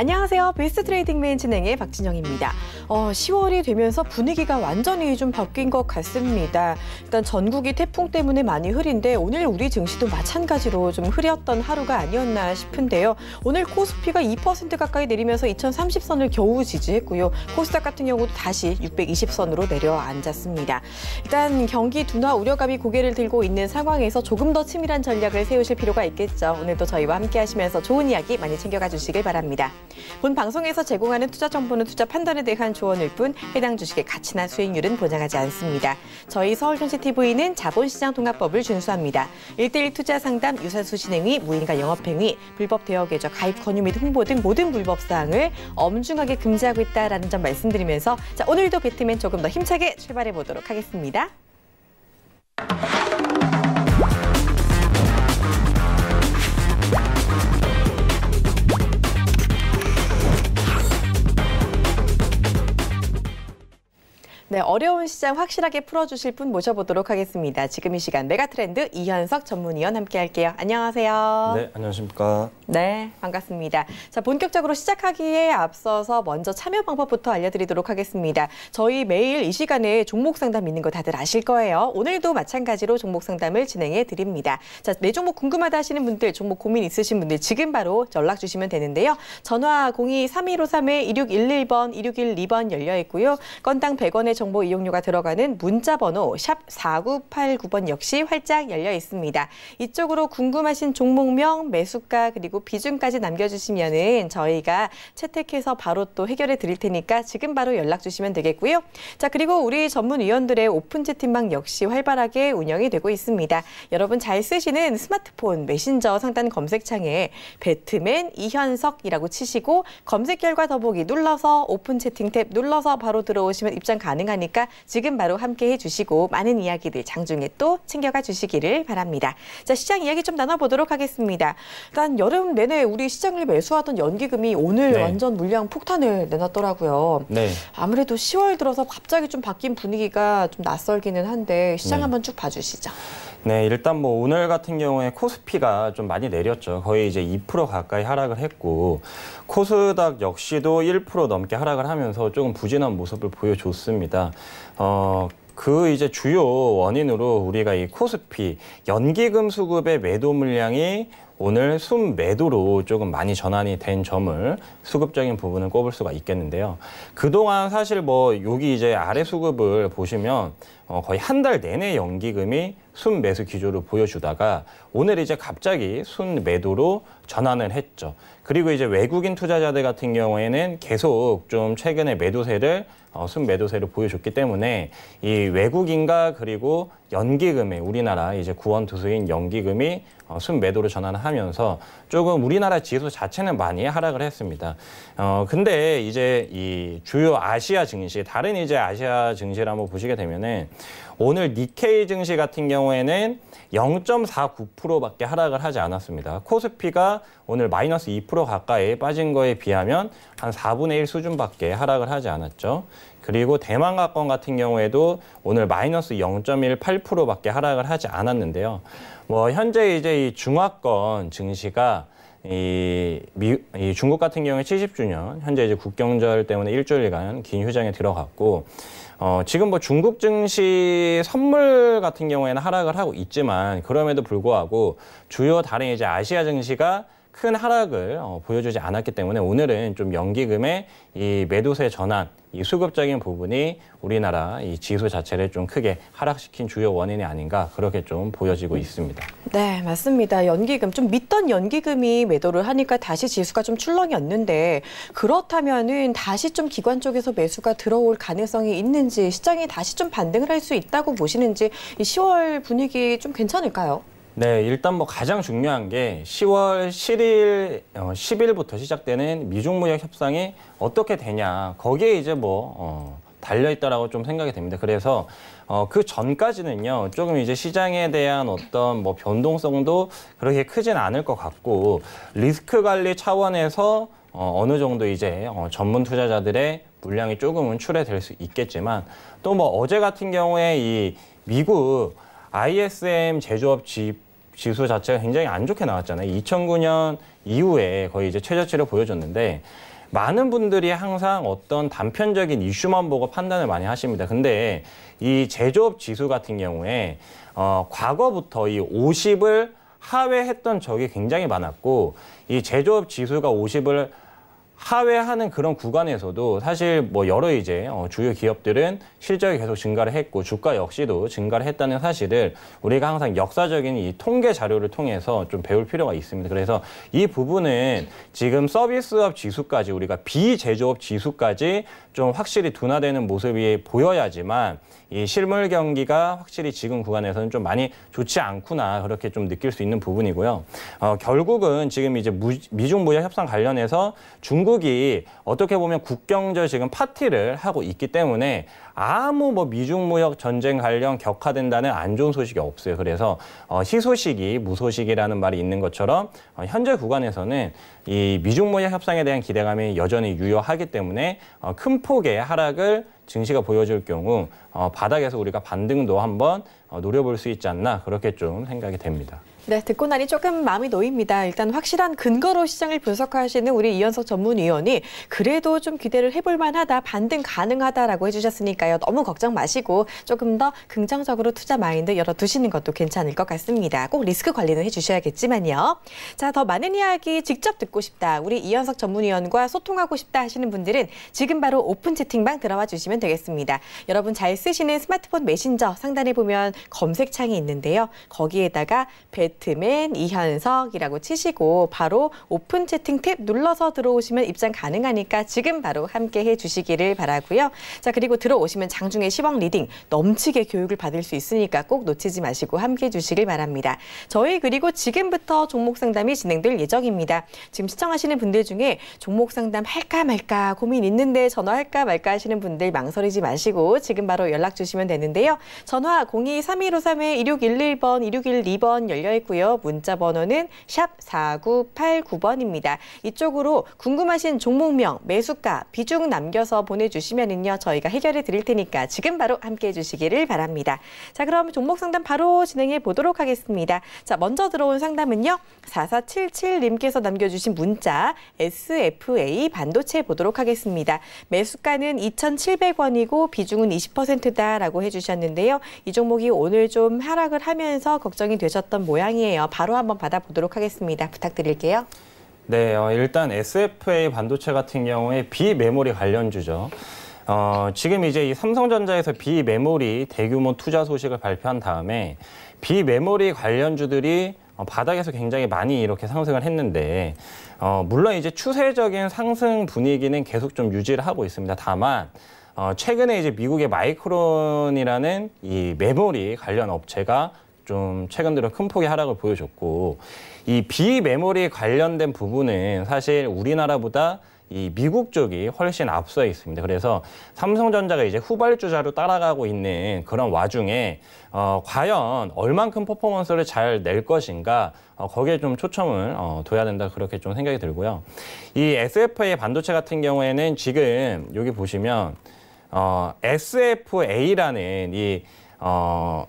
안녕하세요. 베스트 트레이딩맨 진행의 박진영입니다. 어, 10월이 되면서 분위기가 완전히 좀 바뀐 것 같습니다. 일단 전국이 태풍 때문에 많이 흐린데 오늘 우리 증시도 마찬가지로 좀 흐렸던 하루가 아니었나 싶은데요. 오늘 코스피가 2% 가까이 내리면서 2030선을 겨우 지지했고요. 코스닥 같은 경우도 다시 620선으로 내려앉았습니다. 일단 경기 둔화 우려감이 고개를 들고 있는 상황에서 조금 더 치밀한 전략을 세우실 필요가 있겠죠. 오늘도 저희와 함께 하시면서 좋은 이야기 많이 챙겨가 주시길 바랍니다. 본 방송에서 제공하는 투자 정보는 투자 판단에 대한 조언일 뿐 해당 주식의 가치나 수익률은 보장하지 않습니다. 저희 서울존세TV는 자본시장 통합법을 준수합니다. 일대일 투자 상담, 유사수 신행위, 무인가 영업행위, 불법 대여계좌 가입 권유 및 홍보 등 모든 불법 사항을 엄중하게 금지하고 있다는점 말씀드리면서 자, 오늘도 배트맨 조금 더 힘차게 출발해 보도록 하겠습니다. 네, 어려운 시장 확실하게 풀어주실 분 모셔보도록 하겠습니다. 지금 이 시간 메가트렌드 이현석 전문위원 함께할게요. 안녕하세요. 네, 안녕하십니까. 네, 반갑습니다. 자, 본격적으로 시작하기에 앞서서 먼저 참여 방법부터 알려드리도록 하겠습니다. 저희 매일 이 시간에 종목 상담 있는 거 다들 아실 거예요. 오늘도 마찬가지로 종목 상담을 진행해 드립니다. 자, 내 네, 종목 궁금하다 하시는 분들, 종목 고민 있으신 분들 지금 바로 연락 주시면 되는데요. 전화 02-3153-2611번, 2612번 열려 있고요. 건당 100원의 정보 이용료가 들어가는 문자 번호 샵 4989번 역시 활짝 열려 있습니다. 이쪽으로 궁금하신 종목명, 매수가 그리고 비중까지 남겨주시면은 저희가 채택해서 바로 또 해결해 드릴 테니까 지금 바로 연락 주시면 되겠고요. 자 그리고 우리 전문위원들의 오픈 채팅방 역시 활발하게 운영이 되고 있습니다. 여러분 잘 쓰시는 스마트폰 메신저 상단 검색창에 배트맨 이현석이라고 치시고 검색 결과 더보기 눌러서 오픈 채팅 탭 눌러서 바로 들어오시면 입장 가능. 가능하니까 지금 바로 함께해 주시고 많은 이야기들 장중에 또 챙겨가 주시기를 바랍니다. 자 시장 이야기 좀 나눠보도록 하겠습니다. 일단 여름 내내 우리 시장을 매수하던 연기금이 오늘 네. 완전 물량 폭탄을 내놨더라고요. 네. 아무래도 10월 들어서 갑자기 좀 바뀐 분위기가 좀 낯설기는 한데 시장 네. 한번 쭉 봐주시죠. 네, 일단 뭐 오늘 같은 경우에 코스피가 좀 많이 내렸죠. 거의 이제 2% 가까이 하락을 했고 코스닥 역시도 1% 넘게 하락을 하면서 조금 부진한 모습을 보여줬습니다. 어, 그 이제 주요 원인으로 우리가 이 코스피 연기금 수급의 매도 물량이 오늘 순 매도로 조금 많이 전환이 된 점을 수급적인 부분을 꼽을 수가 있겠는데요. 그동안 사실 뭐 여기 이제 아래 수급을 보시면 어 거의 한 달 내내 연기금이 순 매수 기조를 보여주다가 오늘 이제 갑자기 순 매도로 전환을 했죠. 그리고 이제 외국인 투자자들 같은 경우에는 계속 좀 최근에 매도세를 어, 순매도세를 보여줬기 때문에 이 외국인과 그리고 연기금에 우리나라 이제 구원 투수인 연기금이 어, 순매도로 전환하면서 조금 우리나라 지수 자체는 많이 하락을 했습니다. 어 근데 이제 이 주요 아시아 증시 다른 이제 아시아 증시를 한번 보시게 되면은 오늘 니케이 증시 같은 경우에는 0.49%밖에 하락을 하지 않았습니다. 코스피가 오늘 마이너스 2% 가까이 빠진 거에 비하면 한 4분의 1 수준밖에 하락을 하지 않았죠. 그리고 대만가권 같은 경우에도 오늘 마이너스 0.18%밖에 하락을 하지 않았는데요. 뭐 현재 이제 이 중화권 증시가 이, 미, 이 중국 같은 경우에 70주년 현재 이제 국경절 때문에 일주일간 긴 휴장에 들어갔고 어, 지금 뭐 중국 증시 선물 같은 경우에는 하락을 하고 있지만 그럼에도 불구하고 주요 다른 이제 아시아 증시가 큰 하락을 어, 보여주지 않았기 때문에 오늘은 좀 연기금의 이 매도세 전환 이 수급적인 부분이 우리나라 이 지수 자체를 좀 크게 하락시킨 주요 원인이 아닌가 그렇게 좀 보여지고 있습니다. 네, 맞습니다. 연기금 좀 믿던 연기금이 매도를 하니까 다시 지수가 좀출렁이는데 그렇다면은 다시 좀 기관 쪽에서 매수가 들어올 가능성이 있는지 시장이 다시 좀 반등을 할 수 있다고 보시는지 이 10월 분위기 좀 괜찮을까요? 네, 일단 뭐 가장 중요한 게 10월 7일, 어, 10일부터 시작되는 미중무역 협상이 어떻게 되냐. 거기에 이제 뭐, 어, 달려있다라고 좀 생각이 됩니다. 그래서 어, 그 전까지는요, 조금 이제 시장에 대한 어떤 뭐 변동성도 그렇게 크진 않을 것 같고, 리스크 관리 차원에서 어, 어느 정도 이제 어, 전문 투자자들의 물량이 조금은 출해될 수 있겠지만, 또 뭐 어제 같은 경우에 이 미국 ISM 제조업 지 지수 자체가 굉장히 안 좋게 나왔잖아요. 2009년 이후에 거의 이제 최저치를 보여줬는데 많은 분들이 항상 어떤 단편적인 이슈만 보고 판단을 많이 하십니다. 근데 이 제조업 지수 같은 경우에 어, 과거부터 이 50을 하회했던 적이 굉장히 많았고 이 제조업 지수가 50을 하회하는 그런 구간에서도 사실 뭐 여러 이제 어, 주요 기업들은 실적이 계속 증가를 했고 주가 역시도 증가를 했다는 사실을 우리가 항상 역사적인 이 통계 자료를 통해서 좀 배울 필요가 있습니다. 그래서 이 부분은 지금 서비스업 지수까지 우리가 비제조업 지수까지 좀 확실히 둔화되는 모습이 보여야지만 이 실물 경기가 확실히 지금 구간에서는 좀 많이 좋지 않구나 그렇게 좀 느낄 수 있는 부분이고요. 어, 결국은 지금 이제 무, 미중 무역 협상 관련해서 중국이 어떻게 보면 국경절 지금 파티를 하고 있기 때문에 아무 뭐 미중 무역 전쟁 관련 격화된다는 안 좋은 소식이 없어요. 그래서 어, 희소식이 무소식이라는 말이 있는 것처럼 어, 현재 구간에서는 이 미중 무역 협상에 대한 기대감이 여전히 유효하기 때문에 어, 큰 폭의 하락을 증시가 보여줄 경우 어, 바닥에서 우리가 반등도 한번 어, 노려볼 수 있지 않나 그렇게 좀 생각이 됩니다. 네, 듣고 나니 조금 마음이 놓입니다. 일단 확실한 근거로 시장을 분석하시는 우리 이현석 전문위원이 그래도 좀 기대를 해볼 만하다, 반등 가능하다라고 해주셨으니까요. 너무 걱정 마시고 조금 더 긍정적으로 투자 마인드 열어두시는 것도 괜찮을 것 같습니다. 꼭 리스크 관리는 해주셔야겠지만요. 자, 더 많은 이야기 직접 듣고 싶다, 우리 이현석 전문위원과 소통하고 싶다 하시는 분들은 지금 바로 오픈 채팅방 들어와 주시면 되겠습니다. 여러분 잘 쓰시는 스마트폰 메신저 상단에 보면 검색창이 있는데요. 거기에다가 배 배트맨 이현석이라고 치시고 바로 오픈 채팅 탭 눌러서 들어오시면 입장 가능하니까 지금 바로 함께 해주시기를 바라고요. 자 그리고 들어오시면 장중에 시범 리딩 넘치게 교육을 받을 수 있으니까 꼭 놓치지 마시고 함께 해주시길 바랍니다. 저희 그리고 지금부터 종목 상담이 진행될 예정입니다. 지금 시청하시는 분들 중에 종목 상담 할까 말까 고민 있는데 전화할까 말까 하시는 분들 망설이지 마시고 지금 바로 연락 주시면 되는데요. 전화 0 2 3 1 5 3 1 6 1 1번1 6 1 2번 열려있고 있고요. 문자 번호는 샵 4989번입니다. 이쪽으로 궁금하신 종목명, 매수가, 비중 남겨서 보내주시면은요. 저희가 해결해 드릴 테니까 지금 바로 함께해 주시기를 바랍니다. 자, 그럼 종목 상담 바로 진행해 보도록 하겠습니다. 자, 먼저 들어온 상담은요. 4477님께서 남겨주신 문자 SFA 반도체 보도록 하겠습니다. 매수가는 2,700원이고 비중은 20%다라고 해주셨는데요. 이 종목이 오늘 좀 하락을 하면서 걱정이 되셨던 모양이 사안이에요. 바로 한번 받아보도록 하겠습니다. 부탁드릴게요. 네, 어, 일단 SFA 반도체 같은 경우에 비메모리 관련주죠. 어, 지금 이제 이 삼성전자에서 비메모리 대규모 투자 소식을 발표한 다음에 비메모리 관련주들이 어, 바닥에서 굉장히 많이 이렇게 상승을 했는데 어, 물론 이제 추세적인 상승 분위기는 계속 좀 유지를 하고 있습니다. 다만 어, 최근에 이제 미국의 마이크론이라는 이 메모리 관련 업체가 좀 최근 들어 큰 폭의 하락을 보여줬고 이 비메모리 관련된 부분은 사실 우리나라보다 이 미국 쪽이 훨씬 앞서 있습니다. 그래서 삼성전자가 이제 후발주자로 따라가고 있는 그런 와중에 어, 과연 얼만큼 퍼포먼스를 잘 낼 것인가 어, 거기에 좀 초점을 어, 둬야 된다 그렇게 좀 생각이 들고요. 이 SFA 반도체 같은 경우에는 지금 여기 보시면 어, SFA라는 이 어,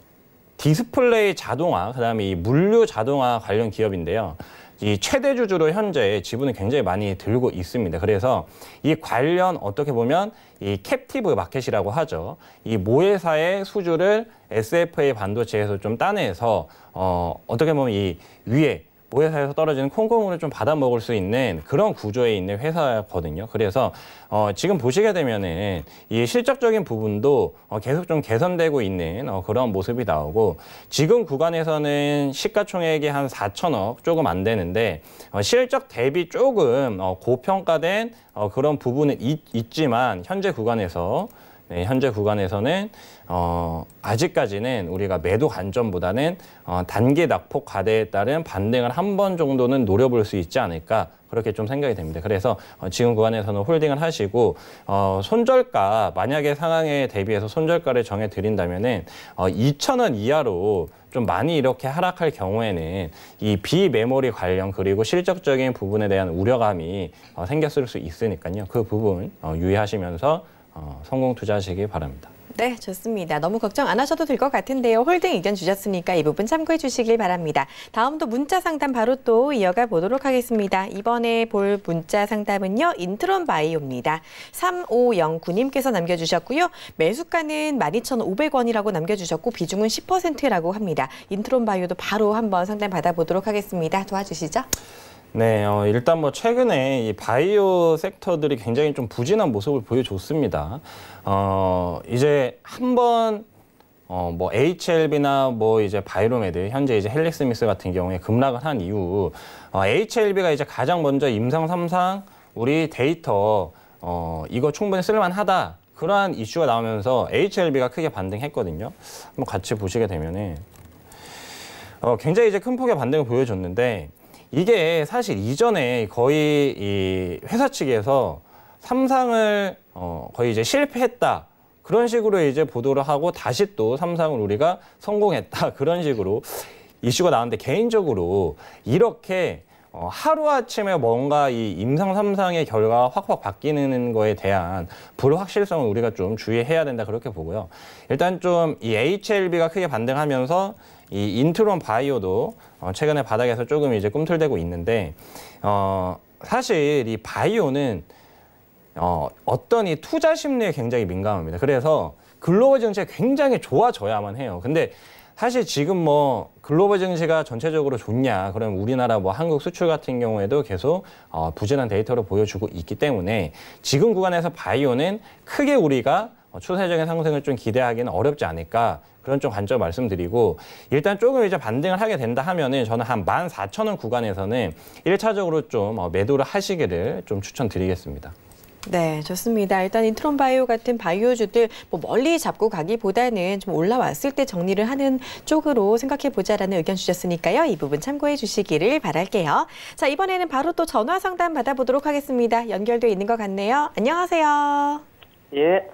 디스플레이 자동화, 그다음에 이 물류 자동화 관련 기업인데요. 이 최대 주주로 현재 지분을 굉장히 많이 들고 있습니다. 그래서 이 관련 어떻게 보면 이 캡티브 마켓이라고 하죠. 이 모회사의 수주를 SFA 반도체에서 좀 따내서 어 어떻게 보면 이 위에 모회사에서 떨어지는 콩고물을 좀 받아 먹을 수 있는 그런 구조에 있는 회사거든요. 그래서 어, 지금 보시게 되면은 이 실적적인 부분도 어, 계속 좀 개선되고 있는 어, 그런 모습이 나오고 지금 구간에서는 시가총액이 한 4천억 조금 안 되는데 어, 실적 대비 조금 어, 고평가된 어, 그런 부분은 있, 있지만 현재 구간에서 네, 현재 구간에서는 어, 아직까지는 우리가 매도 관점보다는 어, 단계 낙폭 과대에 따른 반등을 한 번 정도는 노려볼 수 있지 않을까 그렇게 좀 생각이 됩니다. 그래서 어, 지금 구간에서는 홀딩을 하시고 어, 손절가 만약에 상황에 대비해서 손절가를 정해 드린다면 어, 2,000원 이하로 좀 많이 이렇게 하락할 경우에는 이 비메모리 관련 그리고 실적적인 부분에 대한 우려감이 어, 생겼을 수 있으니까요. 그 부분 어, 유의하시면서 어, 성공 투자하시기 바랍니다. 네, 좋습니다. 너무 걱정 안 하셔도 될 것 같은데요. 홀등 의견 주셨으니까 이 부분 참고해 주시길 바랍니다. 다음 또 문자 상담 바로 또 이어가 보도록 하겠습니다. 이번에 볼 문자 상담은요. 인트론 바이오입니다. 3509님께서 남겨주셨고요. 매수가는 12,500원이라고 남겨주셨고 비중은 10%라고 합니다. 인트론 바이오도 바로 한번 상담 받아보도록 하겠습니다. 도와주시죠. 네, 어, 일단 뭐 최근에 이 바이오 섹터들이 굉장히 좀 부진한 모습을 보여줬습니다. 어, 이제 한번 어, 뭐 HLB나 뭐 이제 바이로메드 현재 이제 헬릭스미스 같은 경우에 급락을 한 이후 어, HLB가 이제 가장 먼저 임상 3상 우리 데이터 어, 이거 충분히 쓸만하다 그러한 이슈가 나오면서 HLB가 크게 반등했거든요. 한번 같이 보시게 되면은 어, 굉장히 이제 큰 폭의 반등을 보여줬는데 이게 사실 이전에 거의 이 회사 측에서 삼상을 어 거의 이제 실패했다. 그런 식으로 이제 보도를 하고 다시 또 삼상을 우리가 성공했다. 그런 식으로 이슈가 나왔는데 개인적으로 이렇게 어, 하루아침에 뭔가 이 임상 삼상의 결과가 확확 바뀌는 거에 대한 불확실성을 우리가 좀 주의해야 된다 그렇게 보고요. 일단 좀 이 HLB가 크게 반등하면서 이 인트론 바이오도 어, 최근에 바닥에서 조금 이제 꿈틀대고 있는데 어, 사실 이 바이오는 어, 어떤 이 투자 심리에 굉장히 민감합니다. 그래서 글로벌 증시가 굉장히 좋아져야만 해요. 근데 사실 지금 뭐 글로벌 증시가 전체적으로 좋냐 그럼 우리나라 뭐 한국 수출 같은 경우에도 계속 어, 부진한 데이터를 보여주고 있기 때문에 지금 구간에서 바이오는 크게 우리가 어, 추세적인 상승을 좀 기대하기는 어렵지 않을까 그런 좀 관점 말씀드리고 일단 조금 이제 반등을 하게 된다 하면은 저는 한 14,000원 구간에서는 1차적으로 좀 어, 매도를 하시기를 좀 추천드리겠습니다. 네, 좋습니다. 일단 인트론 바이오 같은 바이오주들 뭐 멀리 잡고 가기보다는 좀 올라왔을 때 정리를 하는 쪽으로 생각해 보자라는 의견 주셨으니까요. 이 부분 참고해 주시기를 바랄게요. 자, 이번에는 바로 또 전화 상담 받아보도록 하겠습니다. 연결돼 있는 것 같네요. 안녕하세요. 예.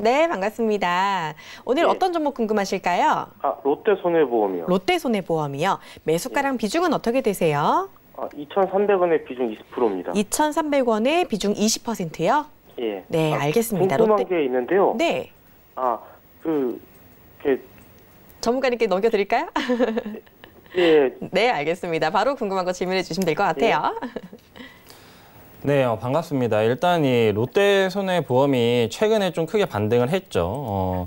네, 반갑습니다. 오늘 예. 어떤 종목 궁금하실까요? 아, 롯데 손해보험이요. 롯데 손해보험이요. 매수가랑 예. 비중은 어떻게 되세요? 아, 2,300원의 비중 20%입니다. 2,300원의 비중 20%요? 예. 네, 아, 알겠습니다. 궁금한 롯데... 게 있는데요. 네. 아, 그, 그... 전문가님께 넘겨드릴까요? 예. 네, 알겠습니다. 바로 궁금한 거 질문해 주시면 될것 예. 같아요. 예. 네, 어, 반갑습니다. 일단 이 롯데손해보험이 최근에 좀 크게 반등을 했죠. 어,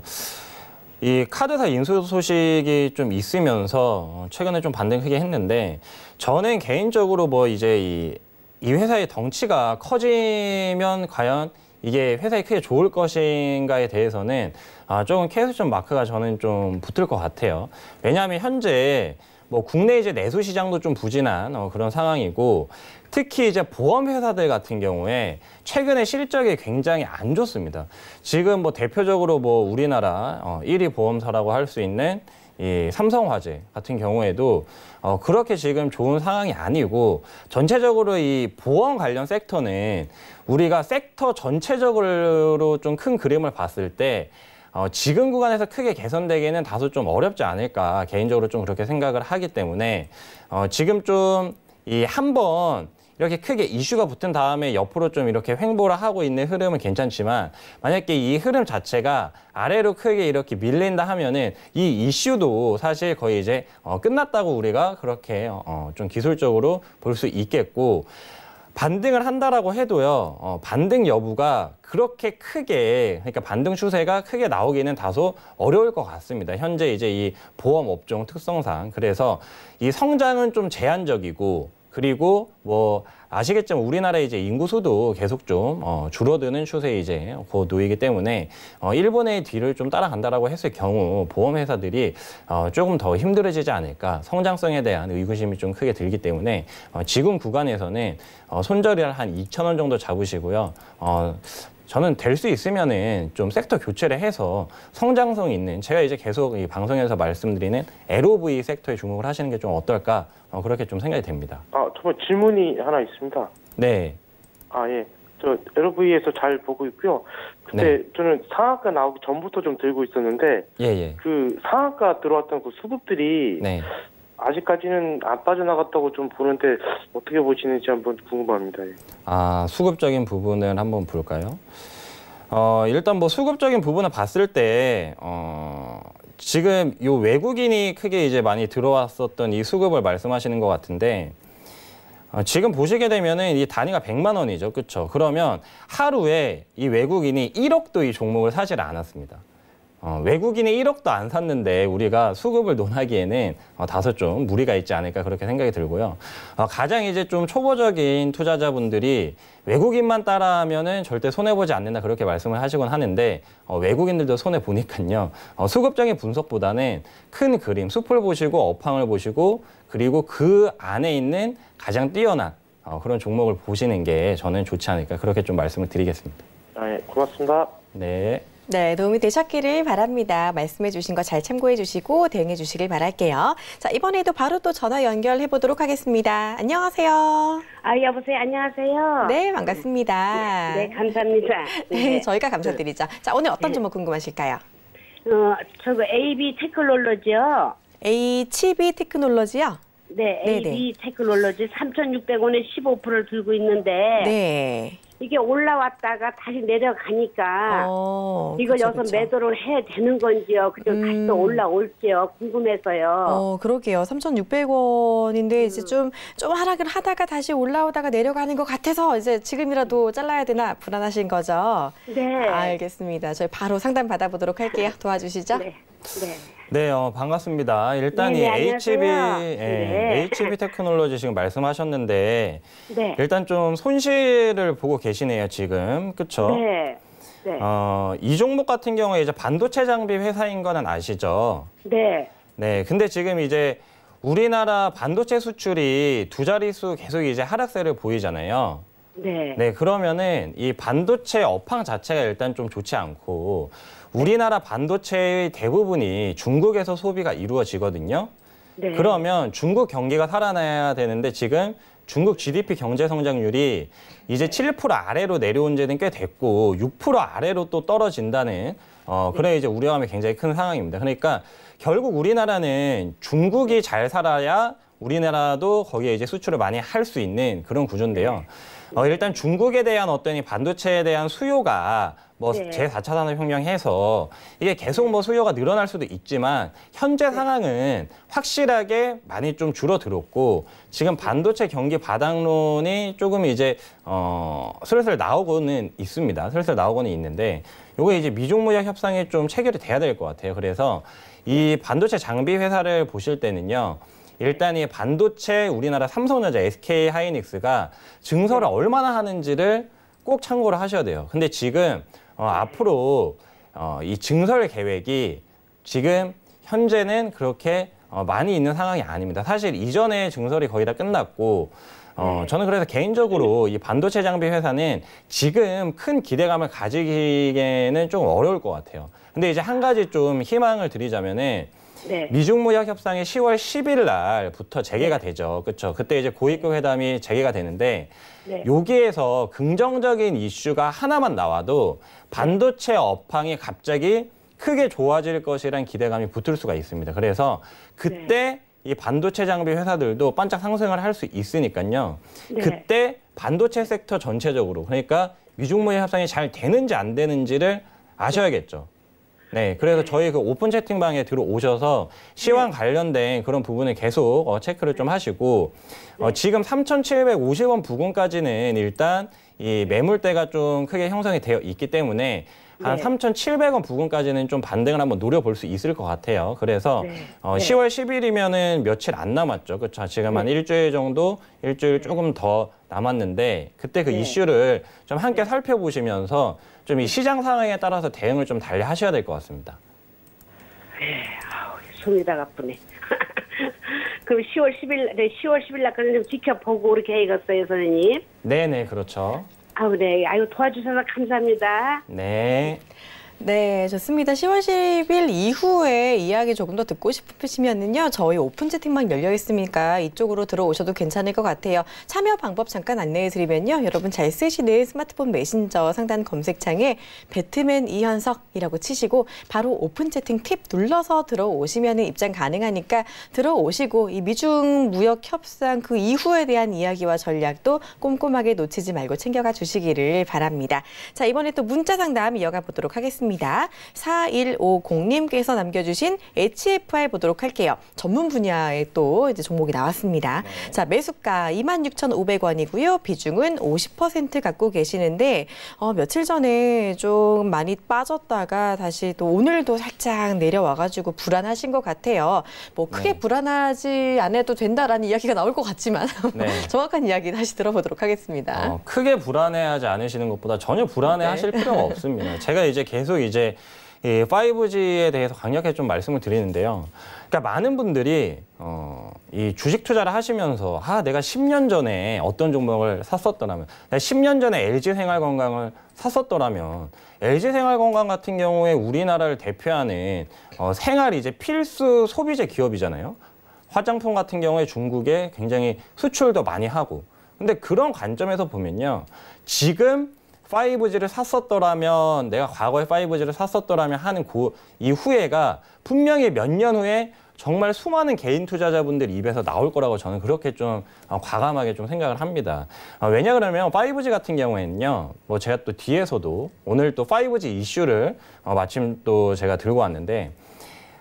이 카드사 인수 소식이 좀 있으면서 어, 최근에 좀 반등 크게 했는데 저는 개인적으로 뭐 이제 이, 이 회사의 덩치가 커지면 과연 이게 회사에 크게 좋을 것인가에 대해서는 아, 조금 캐스좀 마크가 저는 좀 붙을 것 같아요. 왜냐하면 현재 뭐 국내 이제 내수 시장도 좀 부진한 어, 그런 상황이고 특히 이제 보험회사들 같은 경우에 최근에 실적이 굉장히 안 좋습니다. 지금 뭐 대표적으로 뭐 우리나라 어, 1위 보험사라고 할 수 있는 이 삼성화재 같은 경우에도 어, 그렇게 지금 좋은 상황이 아니고 전체적으로 이 보험 관련 섹터는 우리가 섹터 전체적으로 좀 큰 그림을 봤을 때 어, 지금 구간에서 크게 개선되기는 다소 좀 어렵지 않을까 개인적으로 좀 그렇게 생각을 하기 때문에 어, 지금 좀 이 한번 이렇게 크게 이슈가 붙은 다음에 옆으로 좀 이렇게 횡보를 하고 있는 흐름은 괜찮지만 만약에 이 흐름 자체가 아래로 크게 이렇게 밀린다 하면은 이 이슈도 사실 거의 이제 어, 끝났다고 우리가 그렇게 어, 어 좀 기술적으로 볼 수 있겠고 반등을 한다라고 해도요 어, 반등 여부가 그렇게 크게 그러니까 반등 추세가 크게 나오기는 다소 어려울 것 같습니다. 현재 이제 이 보험 업종 특성상 그래서 이 성장은 좀 제한적이고 그리고 뭐 아시겠지만 우리나라 이제 인구수도 계속 좀 어, 줄어드는 추세에 이제 곧 놓이기 때문에 어, 일본의 뒤를 좀 따라간다라고 했을 경우 보험 회사들이 어, 조금 더 힘들어지지 않을까 성장성에 대한 의구심이 좀 크게 들기 때문에 어, 지금 구간에서는 어, 손절이한 2천 원 정도 잡으시고요. 어, 저는 될 수 있으면은 좀 섹터 교체를 해서 성장성 있는 제가 이제 계속 이 방송에서 말씀드리는 LOV 섹터에 주목을 하시는 게 좀 어떨까 어, 그렇게 좀 생각이 됩니다. 아, 정말 질문이 하나 있습니다. 네. 아 예. 저 LOV에서 잘 보고 있고요. 그때 네. 저는 상한가 나오기 전부터 좀 들고 있었는데 예, 예. 그 상한가 들어왔던 그 수급들이 네. 아직까지는 안 빠져나갔다고 좀 보는데 어떻게 보시는지 한번 궁금합니다. 예. 아 수급적인 부분을 한번 볼까요? 어, 일단 뭐 수급적인 부분을 봤을 때 어, 지금 요 외국인이 크게 이제 많이 들어왔었던 이 수급을 말씀하시는 것 같은데 어, 지금 보시게 되면은 이 단위가 100만 원이죠, 그렇죠? 그러면 하루에 이 외국인이 1억도 이 종목을 사질 않았습니다. 어, 외국인이 1억도 안 샀는데 우리가 수급을 논하기에는 어, 다소 좀 무리가 있지 않을까 그렇게 생각이 들고요. 어, 가장 이제 좀 초보적인 투자자분들이 외국인만 따라하면 절대 손해 보지 않는다 그렇게 말씀을 하시곤 하는데 어, 외국인들도 손해 보니까요. 어, 수급적인 분석보다는 큰 그림, 숲을 보시고 업황을 보시고 그리고 그 안에 있는 가장 뛰어난 어, 그런 종목을 보시는 게 저는 좋지 않을까 그렇게 좀 말씀을 드리겠습니다. 아, 고맙습니다. 네. 네, 도움이 되셨기를 바랍니다. 말씀해 주신 거 잘 참고해 주시고 대응해 주시길 바랄게요. 자, 이번에도 바로 또 전화 연결해 보도록 하겠습니다. 안녕하세요. 아, 여보세요. 안녕하세요. 네, 반갑습니다. 네, 네 감사합니다. 네. 네, 저희가 감사드리죠. 자, 오늘 어떤 네. 종목 궁금하실까요? 어, 저거 AB 테크놀로지요. 치비 테크놀로지요? 네, AB 테크놀로지 3,600원에 15%를 들고 있는데 네. 이게 올라왔다가 다시 내려가니까 어, 이걸 여기서 매도를 해야 되는 건지요. 그리고 음. 다시 또올라올게요 궁금해서요. 어, 그러게요. 3,600원인데 음. 이제 좀, 좀 하락을 하다가 다시 올라오다가 내려가는 것 같아서 이제 지금이라도 잘라야 되나 불안하신 거죠? 네. 알겠습니다. 저희 바로 상담 받아보도록 할게요. 네. 도와주시죠? 네. 네. 네, 어, 반갑습니다. 일단 네, 이 네, HB, 예, 네. 네 HB 테크놀로지 지금 말씀하셨는데 네. 일단 좀 손실을 보고 계시네요, 지금. 그렇죠? 네. 네. 어, 이 종목 같은 경우에 이제 반도체 장비 회사인 거는 아시죠? 네. 네, 근데 지금 이제 우리나라 반도체 수출이 두 자릿수 계속 이제 하락세를 보이잖아요. 네. 네, 그러면은 이 반도체 업황 자체가 일단 좀 좋지 않고 우리나라 반도체의 대부분이 중국에서 소비가 이루어지거든요. 네. 그러면 중국 경기가 살아나야 되는데 지금 중국 GDP 경제 성장률이 이제 7% 아래로 내려온 지는 꽤 됐고 6% 아래로 또 떨어진다는 어 네. 그래 이제 우려함이 굉장히 큰 상황입니다. 그러니까 결국 우리나라는 중국이 잘 살아야 우리나라도 거기에 이제 수출을 많이 할 수 있는 그런 구조인데요. 네. 어 일단 중국에 대한 어떤 이 반도체에 대한 수요가 뭐 네. 제4차 산업혁명해서 이게 계속 뭐 수요가 늘어날 수도 있지만 현재 네. 상황은 확실하게 많이 좀 줄어들었고 지금 반도체 경기 바닥론이 조금 이제 어 슬슬 나오고는 있습니다. 슬슬 나오고는 있는데 요게 이제 미중무역 협상이 좀 체결이 돼야 될 것 같아요. 그래서 이 반도체 장비 회사를 보실 때는요. 일단 이 반도체 우리나라 삼성전자 SK 하이닉스가 증설을 네. 얼마나 하는지를 꼭 참고를 하셔야 돼요. 근데 지금 어, 앞으로 어, 이 증설 계획이 지금 현재는 그렇게 어, 많이 있는 상황이 아닙니다. 사실 이전에 증설이 거의 다 끝났고 어, 네. 저는 그래서 개인적으로 이 반도체 장비 회사는 지금 큰 기대감을 가지기에는 좀 어려울 것 같아요. 근데 이제 한 가지 좀 희망을 드리자면은 네. 미중 무역 협상이 10월 10일 날부터 재개가 네. 되죠. 그렇죠. 그때 이제 고위급 회담이 재개가 되는데 네. 여기에서 긍정적인 이슈가 하나만 나와도 네. 반도체 업황이 갑자기 크게 좋아질 것이란 기대감이 붙을 수가 있습니다. 그래서 그때 네. 이 반도체 장비 회사들도 반짝 상승을 할 수 있으니까요. 네. 그때 반도체 섹터 전체적으로 그러니까 미중 무역 협상이 잘 되는지 안 되는지를 네. 아셔야겠죠. 네, 그래서 저희 그 오픈 채팅방에 들어오셔서 시황 네. 관련된 그런 부분을 계속 어, 체크를 좀 하시고 어, 네. 지금 3,750원 부근까지는 일단 이 매물대가 좀 크게 형성이 되어 있기 때문에 한 네. 3,700원 부근까지는 좀 반등을 한번 노려볼 수 있을 것 같아요. 그래서 네. 어, 네. 10월 10일이면은 며칠 안 남았죠. 그렇죠. 지금 한 네. 일주일 정도, 일주일 조금 더 남았는데 그때 그 이슈를 좀 함께 살펴보시면서 좀이 시장 상황에 따라서 대응을 좀 달리 하셔야 될 것 같습니다. 예, 네, 아우, 손이 다 아프네. 그럼 10월 10일, 네, 10월 10일 날까지 좀 지켜보고 이렇게 해야겠어요, 선생님. 네네, 네, 그렇죠. 아우, 네. 아유, 도와주셔서 감사합니다. 네. 네, 좋습니다. 10월 10일 이후에 이야기 조금 더 듣고 싶으시면요. 은 저희 오픈 채팅방 열려 있으니까 이쪽으로 들어오셔도 괜찮을 것 같아요. 참여 방법 잠깐 안내해 드리면요. 여러분 잘 쓰시는 스마트폰 메신저 상단 검색창에 배트맨 이현석이라고 치시고 바로 오픈 채팅 팁 눌러서 들어오시면 입장 가능하니까 들어오시고 이 미중 무역 협상 그 이후에 대한 이야기와 전략도 꼼꼼하게 놓치지 말고 챙겨가 주시기를 바랍니다. 자, 이번에 또 문자 상담 이어가 보도록 하겠습니다. 있니다 4150님께서 남겨주신 h f i 보도록 할게요. 전문 분야에 또 이제 종목이 나왔습니다. 네. 자, 매수가 26,500원이고요. 비중은 50% 갖고 계시는데 어, 며칠 전에 좀 많이 빠졌다가 다시 또 오늘도 살짝 내려와가지고 불안하신 것 같아요. 뭐 크게 네. 불안하지 않아도 된다라는 이야기가 나올 것 같지만 네. 정확한 이야기 다시 들어보도록 하겠습니다. 어, 크게 불안해하지 않으시는 것보다 전혀 불안해하실 네. 필요가 없습니다. 제가 이제 계속 계속 이제 이 5G에 대해서 강력하게 좀 말씀을 드리는데요. 그러니까 많은 분들이 어, 이 주식 투자를 하시면서 아 내가 10년 전에 어떤 종목을 샀었더라면 10년 전에 LG 생활건강을 샀었더라면 LG 생활건강 같은 경우에 우리나라를 대표하는 어, 생활 이제 필수 소비재 기업이잖아요. 화장품 같은 경우에 중국에 굉장히 수출도 많이 하고 근데 그런 관점에서 보면요. 지금 5G를 샀었더라면 내가 과거에 5G를 샀었더라면 하는 그이 후회가 분명히 몇 년 후에 정말 수많은 개인 투자자분들 입에서 나올 거라고 저는 그렇게 좀 어, 과감하게 좀 생각을 합니다. 왜냐 그러면 5G 같은 경우에는요. 뭐 제가 또 뒤에서도 오늘 또 5G 이슈를 어, 마침 또 제가 들고 왔는데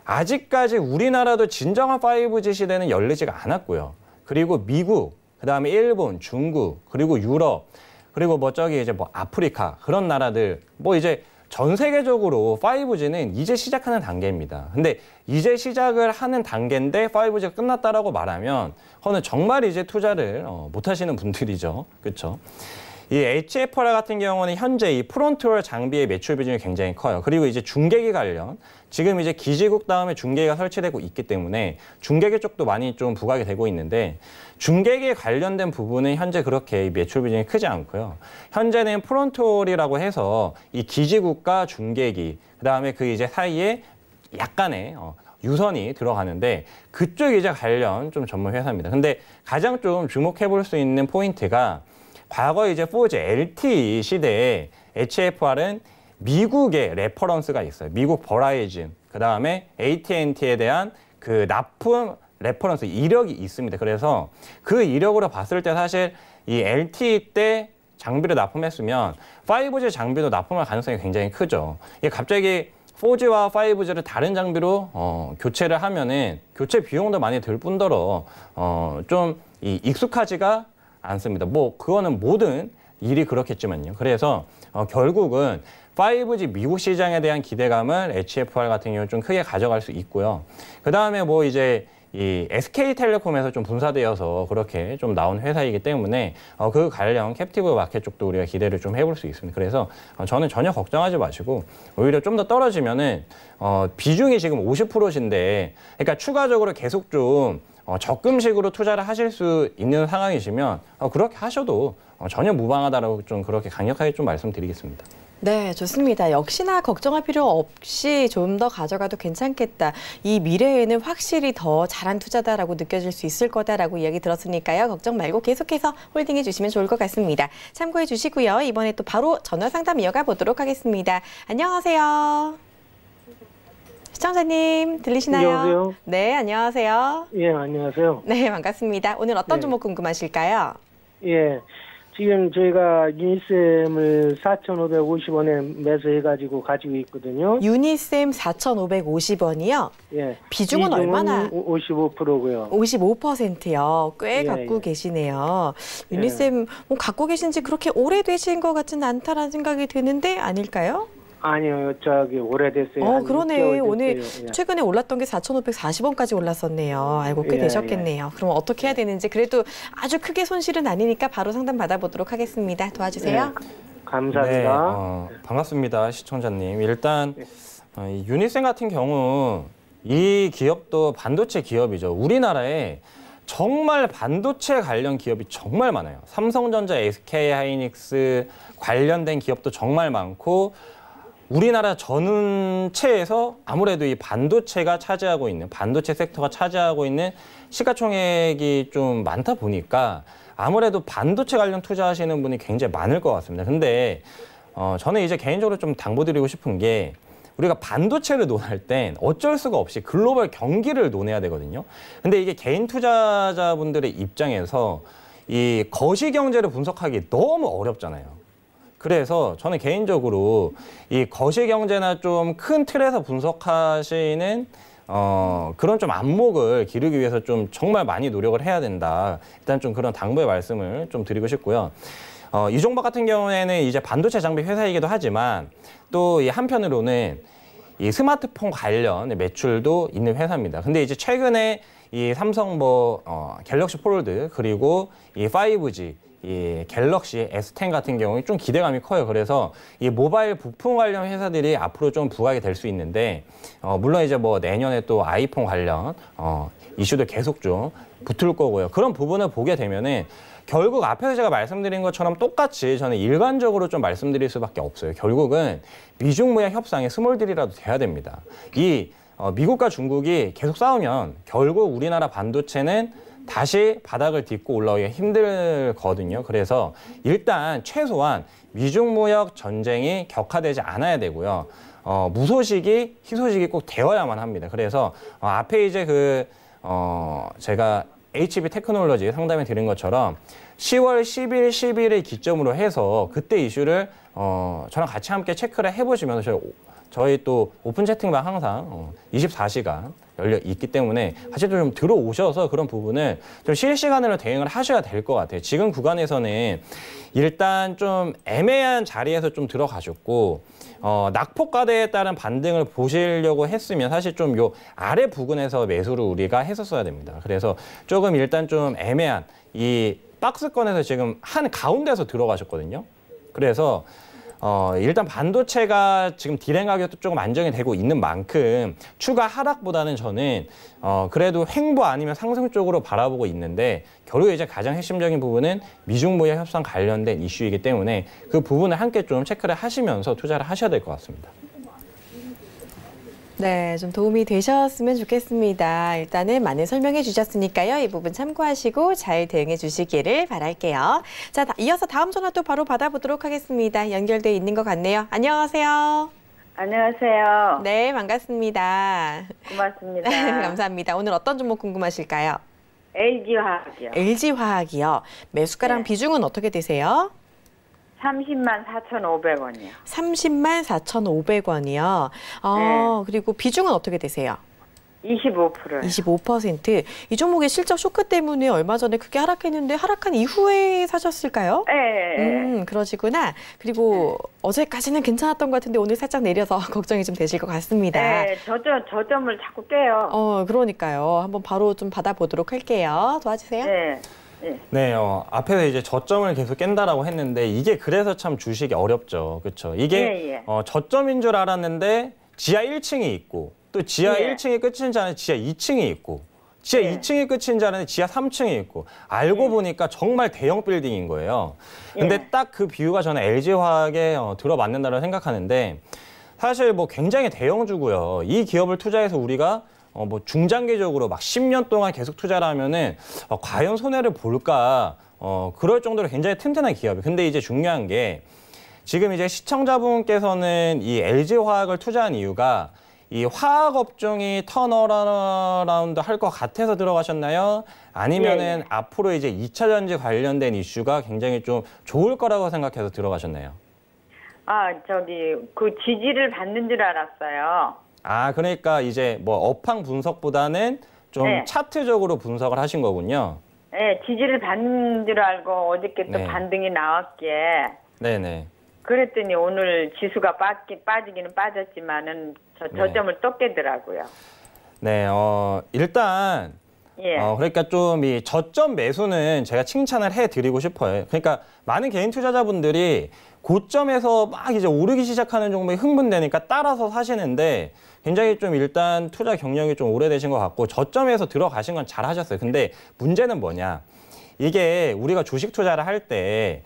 아직까지 우리나라도 진정한 5G 시대는 열리지가 않았고요. 그리고 미국, 그다음에 일본, 중국, 그리고 유럽 그리고 뭐 저기 이제 뭐 아프리카 그런 나라들 뭐 이제 전 세계적으로 5G는 이제 시작하는 단계입니다. 근데 이제 시작을 하는 단계인데 5G가 끝났다라고 말하면 그거는 정말 이제 투자를 어, 못 하시는 분들이죠. 그렇죠? 이 HFR 같은 경우는 현재 이 프론트월 장비의 매출 비중이 굉장히 커요. 그리고 이제 중계기 관련 지금 이제 기지국 다음에 중계기가 설치되고 있기 때문에 중계기 쪽도 많이 좀 부각이 되고 있는데 중계기에 관련된 부분은 현재 그렇게 매출 비중이 크지 않고요. 현재는 프론트홀이라고 해서 이 기지국과 중계기 그다음에 그 이제 사이에 약간의 어, 유선이 들어가는데 그쪽 이제 관련 좀 전문 회사입니다. 근데 가장 좀 주목해 볼 수 있는 포인트가 과거 이제 4G LTE 시대에 HFR은 미국의 레퍼런스가 있어요. 미국 버라이즌, 그 다음에 AT&T에 대한 그 납품 레퍼런스 이력이 있습니다. 그래서 그 이력으로 봤을 때 사실 이 LTE 때 장비를 납품했으면 5G 장비도 납품할 가능성이 굉장히 크죠. 이게 갑자기 4G와 5G를 다른 장비로 어, 교체를 하면은 교체 비용도 많이 들 뿐더러 어, 좀 이 익숙하지가 않습니다. 뭐 그거는 모든 일이 그렇겠지만요. 그래서 어, 결국은 5G 미국 시장에 대한 기대감을 HFR 같은 경우는 좀 크게 가져갈 수 있고요. 그 다음에 뭐 이제 이 SK텔레콤에서 좀 분사되어서 그렇게 좀 나온 회사이기 때문에 어, 그 관련 캡티브 마켓 쪽도 우리가 기대를 좀 해볼 수 있습니다. 그래서 어, 저는 전혀 걱정하지 마시고 오히려 좀 더 떨어지면은 어, 비중이 지금 5 0인데 그러니까 추가적으로 계속 좀 어, 적금식으로 투자를 하실 수 있는 상황이시면 어, 그렇게 하셔도 어, 전혀 무방하다라고 좀 그렇게 강력하게 좀 말씀드리겠습니다. 네, 좋습니다. 역시나 걱정할 필요 없이 좀 더 가져가도 괜찮겠다. 이 미래에는 확실히 더 잘한 투자다라고 느껴질 수 있을 거다라고 이야기 들었으니까요. 걱정 말고 계속해서 홀딩해 주시면 좋을 것 같습니다. 참고해 주시고요. 이번에 또 바로 전화 상담 이어가 보도록 하겠습니다. 안녕하세요. 시청자님 들리시나요? 여보세요? 네, 안녕하세요. 예, 안녕하세요. 네, 반갑습니다. 오늘 어떤 네. 종목 궁금하실까요? 예, 지금 저희가 유니쌤을 4,550원에 매수해가지고 가지고 있거든요. 유니쌤 4,550원이요? 예. 비중은, 비중은 얼마나? 55%고요. 55%요. 꽤 예, 갖고 예. 계시네요. 예. 유니쌤 예. 뭐 갖고 계신지 그렇게 오래되신 것같지 않다라는 생각이 드는데 아닐까요? 아니요, 저기 오래됐어요. 어, 그러네. 오늘 됐어요. 예. 최근에 올랐던 게 4,540원까지 올랐었네요. 알고 꽤 예, 되셨겠네요. 예. 그럼 어떻게 해야 예. 되는지 그래도 아주 크게 손실은 아니니까 바로 상담 받아보도록 하겠습니다. 도와주세요. 예, 감사합니다. 네, 어, 반갑습니다, 시청자님. 일단 예. 어, 유니센 같은 경우 이 기업도 반도체 기업이죠. 우리나라에 정말 반도체 관련 기업이 정말 많아요. 삼성전자, SK하이닉스 관련된 기업도 정말 많고 우리나라 전체에서 아무래도 이 반도체가 차지하고 있는 반도체 섹터가 차지하고 있는 시가총액이 좀 많다 보니까 아무래도 반도체 관련 투자하시는 분이 굉장히 많을 것 같습니다. 근데 어, 저는 이제 개인적으로 좀 당부드리고 싶은 게 우리가 반도체를 논할 땐 어쩔 수가 없이 글로벌 경기를 논해야 되거든요. 근데 이게 개인 투자자분들의 입장에서 이 거시 경제를 분석하기 너무 어렵잖아요. 그래서 저는 개인적으로 이 거시 경제나 좀 큰 틀에서 분석하시는 어, 그런 좀 안목을 기르기 위해서 좀 정말 많이 노력을 해야 된다. 일단 좀 그런 당부의 말씀을 좀 드리고 싶고요. 어, 이종박 같은 경우에는 이제 반도체 장비 회사이기도 하지만 또 이 한편으로는 이 스마트폰 관련 매출도 있는 회사입니다. 근데 이제 최근에 이 삼성 뭐 어, 갤럭시 폴드 그리고 이 5G 이 갤럭시 S10 같은 경우에 좀 기대감이 커요. 그래서 이 모바일 부품 관련 회사들이 앞으로 좀 부각이 될 수 있는데 어, 물론 이제 뭐 내년에 또 아이폰 관련 어, 이슈도 계속 좀 붙을 거고요. 그런 부분을 보게 되면은 결국 앞에서 제가 말씀드린 것처럼 똑같이 저는 일관적으로 좀 말씀드릴 수밖에 없어요. 결국은 미중무역 협상에 스몰딜이라도 돼야 됩니다. 이 어, 미국과 중국이 계속 싸우면 결국 우리나라 반도체는 다시 바닥을 딛고 올라오기가 힘들거든요. 그래서 일단 최소한 미중무역 전쟁이 격화되지 않아야 되고요. 어, 무소식이 희소식이 꼭 되어야만 합니다. 그래서 어, 앞에 이제 그 어, 제가 HB 테크놀로지 상담해 드린 것처럼 10월 10일, 11일 기점으로 해서 그때 이슈를 어, 저랑 같이 함께 체크를 해보시면 저희 저희 또 오픈 채팅방 항상 24시간 어, 열려 있기 때문에 사실 좀 들어오셔서 그런 부분을 좀 실시간으로 대응을 하셔야 될 것 같아요. 지금 구간에서는 일단 좀 애매한 자리에서 좀 들어가셨고 어, 낙폭과대에 따른 반등을 보시려고 했으면 사실 좀 요 아래 부근에서 매수를 우리가 했었어야 됩니다. 그래서 조금 일단 좀 애매한 이 박스권에서 지금 한 가운데서 들어가셨거든요. 그래서 어, 일단 반도체가 지금 디램 가격도 조금 안정이 되고 있는 만큼 추가 하락보다는 저는 어, 그래도 횡보 아니면 상승 쪽으로 바라보고 있는데 결국에 이제 가장 핵심적인 부분은 미중 무역 협상 관련된 이슈이기 때문에 그 부분을 함께 좀 체크를 하시면서 투자를 하셔야 될 것 같습니다. 네, 좀 도움이 되셨으면 좋겠습니다. 일단은 많은 설명해 주셨으니까요. 이 부분 참고하시고 잘 대응해 주시기를 바랄게요. 자, 이어서 다음 전화 또 바로 받아보도록 하겠습니다. 연결돼 있는 것 같네요. 안녕하세요. 안녕하세요. 네, 반갑습니다. 고맙습니다. 감사합니다. 오늘 어떤 종목 궁금하실까요? LG 화학이요. LG 화학이요. 매수가랑 네. 비중은 어떻게 되세요? 30만 4,500원이요. 30만 4,500원이요. 어, 네. 그리고 비중은 어떻게 되세요? 25%요. 25%이 종목의 실적 쇼크 때문에 얼마 전에 크게 하락했는데 하락한 이후에 사셨을까요? 네. 음, 그러시구나. 그리고 네. 어제까지는 괜찮았던 것 같은데 오늘 살짝 내려서 걱정이 좀 되실 것 같습니다. 네, 저점 저점을 자꾸 깨요. 어, 그러니까요. 한번 바로 좀 받아보도록 할게요. 도와주세요. 네. 네. 네, 어, 앞에서 이제 저점을 계속 깬다라고 했는데 이게 그래서 참 주식이 어렵죠. 그렇죠. 이게 예, 예. 어, 저점인 줄 알았는데 지하 1층이 있고 또 지하 예. 1층이 끝인 줄 알았는데 지하 2층이 있고 지하 예. 2층이 끝인 줄 알았는데 지하 3층이 있고 알고 예. 보니까 정말 대형 빌딩인 거예요. 근데 예. 딱그 비유가 저는 LG화학에 어, 들어맞는다고 생각하는데 사실 뭐 굉장히 대형주고요. 이 기업을 투자해서 우리가 어, 뭐 중장기적으로 막 10년 동안 계속 투자를 하면은 어, 과연 손해를 볼까 어, 그럴 정도로 굉장히 튼튼한 기업이. 에요 근데 이제 중요한 게 지금 이제 시청자분께서는 이 LG화학을 투자한 이유가 이 화학 업종이 턴어라운드 할 것 같아서 들어가셨나요? 아니면은 네. 앞으로 이제 2차 전지 관련된 이슈가 굉장히 좀 좋을 거라고 생각해서 들어가셨나요? 아, 저기 그 지지를 받는 줄 알았어요. 아, 그러니까 이제 뭐 업황 분석보다는 좀 네. 차트적으로 분석을 하신 거군요. 네, 지지를 받는 줄 알고 어저께 또 네. 반등이 나왔기에. 네네. 그랬더니 오늘 지수가 빠기, 빠지기는 빠졌지만은 저, 네. 저점을 네. 또 깨더라고요. 네, 어, 일단 예. 어, 그러니까 좀 이 저점 매수는 제가 칭찬을 해드리고 싶어요. 그러니까 많은 개인 투자자분들이 고점에서 막 이제 오르기 시작하는 종목이 흥분되니까 따라서 사시는데 굉장히 좀 일단 투자 경력이 좀 오래되신 것 같고 저점에서 들어가신 건 잘하셨어요. 근데 문제는 뭐냐. 이게 우리가 주식 투자를 할 때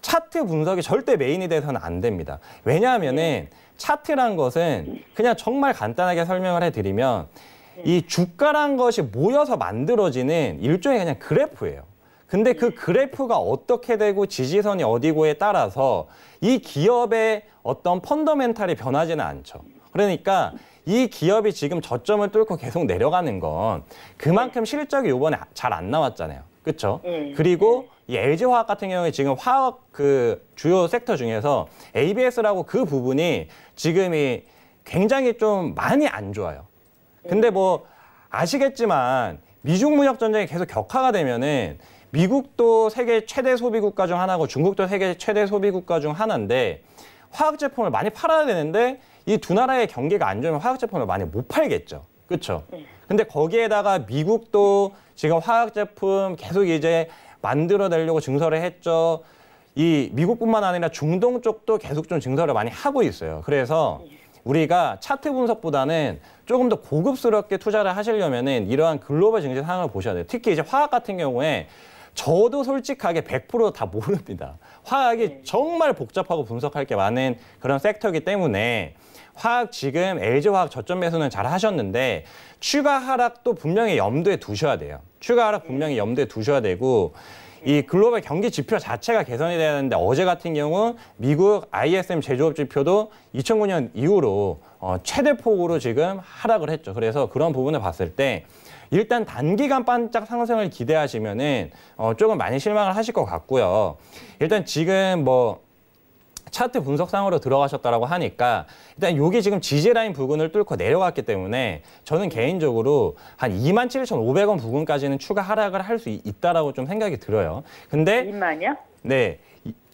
차트 분석이 절대 메인이 돼서는 안 됩니다. 왜냐하면 네. 차트란 것은 그냥 정말 간단하게 설명을 해드리면 이 주가란 것이 모여서 만들어지는 일종의 그냥 그래프예요. 근데 그 그래프가 어떻게 되고 지지선이 어디고에 따라서 이 기업의 어떤 펀더멘탈이 변하지는 않죠. 그러니까 이 기업이 지금 저점을 뚫고 계속 내려가는 건 그만큼 실적이 요번에 잘 안 나왔잖아요. 그렇죠? 네. 그리고 이 LG화학 같은 경우에 지금 화학 그 주요 섹터 중에서 ABS라고 그 부분이 지금이 굉장히 좀 많이 안 좋아요. 근데 뭐 아시겠지만 미중 무역 전쟁이 계속 격화가 되면은 미국도 세계 최대 소비 국가 중 하나고 중국도 세계 최대 소비 국가 중 하나인데 화학 제품을 많이 팔아야 되는데 이 두 나라의 경기가 안 좋으면 화학 제품을 많이 못 팔겠죠. 그렇죠. 근데 거기에다가 미국도 지금 화학 제품 계속 이제 만들어내려고 증설을 했죠. 이 미국뿐만 아니라 중동 쪽도 계속 좀 증설을 많이 하고 있어요. 그래서 우리가 차트 분석보다는 조금 더 고급스럽게 투자를 하시려면은 이러한 글로벌 증시 상황을 보셔야 돼요. 특히 이제 화학 같은 경우에 저도 솔직하게 100%다 모릅니다. 화학이 네. 정말 복잡하고 분석할 게 많은 그런 섹터이기 때문에 화학 지금 LG화학 저점 매수는 잘 하셨는데 추가 하락도 분명히 염두에 두셔야 돼요. 추가 하락 분명히 네. 염두에 두셔야 되고 네. 이 글로벌 경기 지표 자체가 개선이 돼야 되는데 어제 같은 경우 미국 ISM 제조업 지표도 2009년 이후로 어, 최대폭으로 지금 하락을 했죠. 그래서 그런 부분을 봤을 때 일단 단기간 반짝 상승을 기대하시면은 어, 조금 많이 실망을 하실 것 같고요. 일단 지금 뭐 차트 분석상으로 들어가셨다라고 하니까 일단 여기 지금 지지라인 부근을 뚫고 내려갔기 때문에 저는 개인적으로 한 27,500원 부근까지는 추가 하락을 할 수 있다라고 좀 생각이 들어요. 근데 2만요? 네.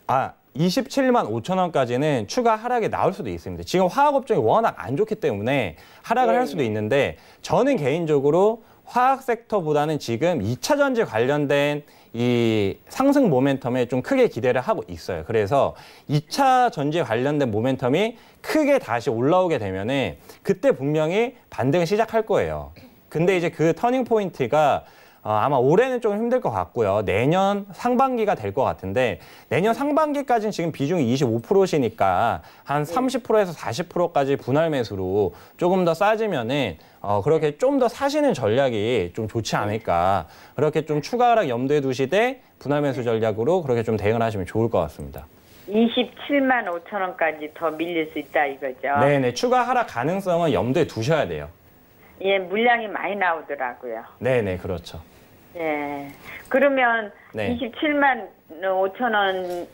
아, 27만 5천 원까지는 추가 하락이 나올 수도 있습니다. 지금 화학업종이 워낙 안 좋기 때문에 하락을 네. 할 예, 수도 예. 있는데 저는 개인적으로 화학 섹터보다는 지금 2차 전지 관련된 이 상승 모멘텀에 좀 크게 기대를 하고 있어요. 그래서 2차 전지 관련된 모멘텀이 크게 다시 올라오게 되면은 그때 분명히 반등을 시작할 거예요. 근데 이제 그 터닝 포인트가 어, 아마 올해는 좀 힘들 것 같고요. 내년 상반기가 될 것 같은데 내년 상반기까지는 지금 비중이 25%시니까 한 30%에서 40%까지 분할 매수로 조금 더 싸지면은 어, 그렇게 좀 더 사시는 전략이 좀 좋지 네. 않을까. 그렇게 좀 추가 하락 염두에 두시되 분할 매수 전략으로 그렇게 좀 대응을 하시면 좋을 것 같습니다. 27만 5천 원까지 더 밀릴 수 있다 이거죠. 네네 추가 하락 가능성은 염두에 두셔야 돼요. 예, 물량이 많이 나오더라고요. 네네, 그렇죠. 예. 그러면 네. 27만 5천 원을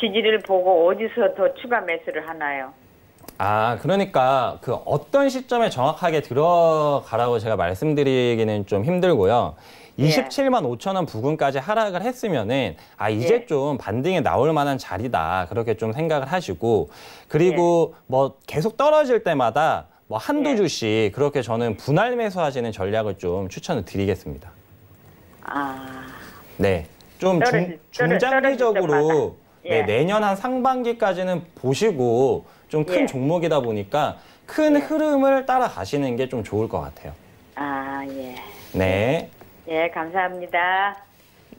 지지를 보고 어디서 더 추가 매수를 하나요? 아, 그러니까 그 어떤 시점에 정확하게 들어가라고 제가 말씀드리기는 좀 힘들고요. 예. 이십칠만오천원 부근까지 하락을 했으면은 아 이제 예. 좀 반등에 나올 만한 자리다 그렇게 좀 생각을 하시고 그리고 예. 뭐 계속 떨어질 때마다 뭐 한두 네. 주씩 그렇게 저는 분할 매수하시는 전략을 좀 추천을 드리겠습니다. 아. 네. 좀 중, 중장기적으로 네, 예. 내년 한 상반기까지는 보시고 좀큰 예. 종목이다 보니까 큰 예. 흐름을 따라가시는 게 좀 좋을 것 같아요. 아, 예. 네. 예, 감사합니다.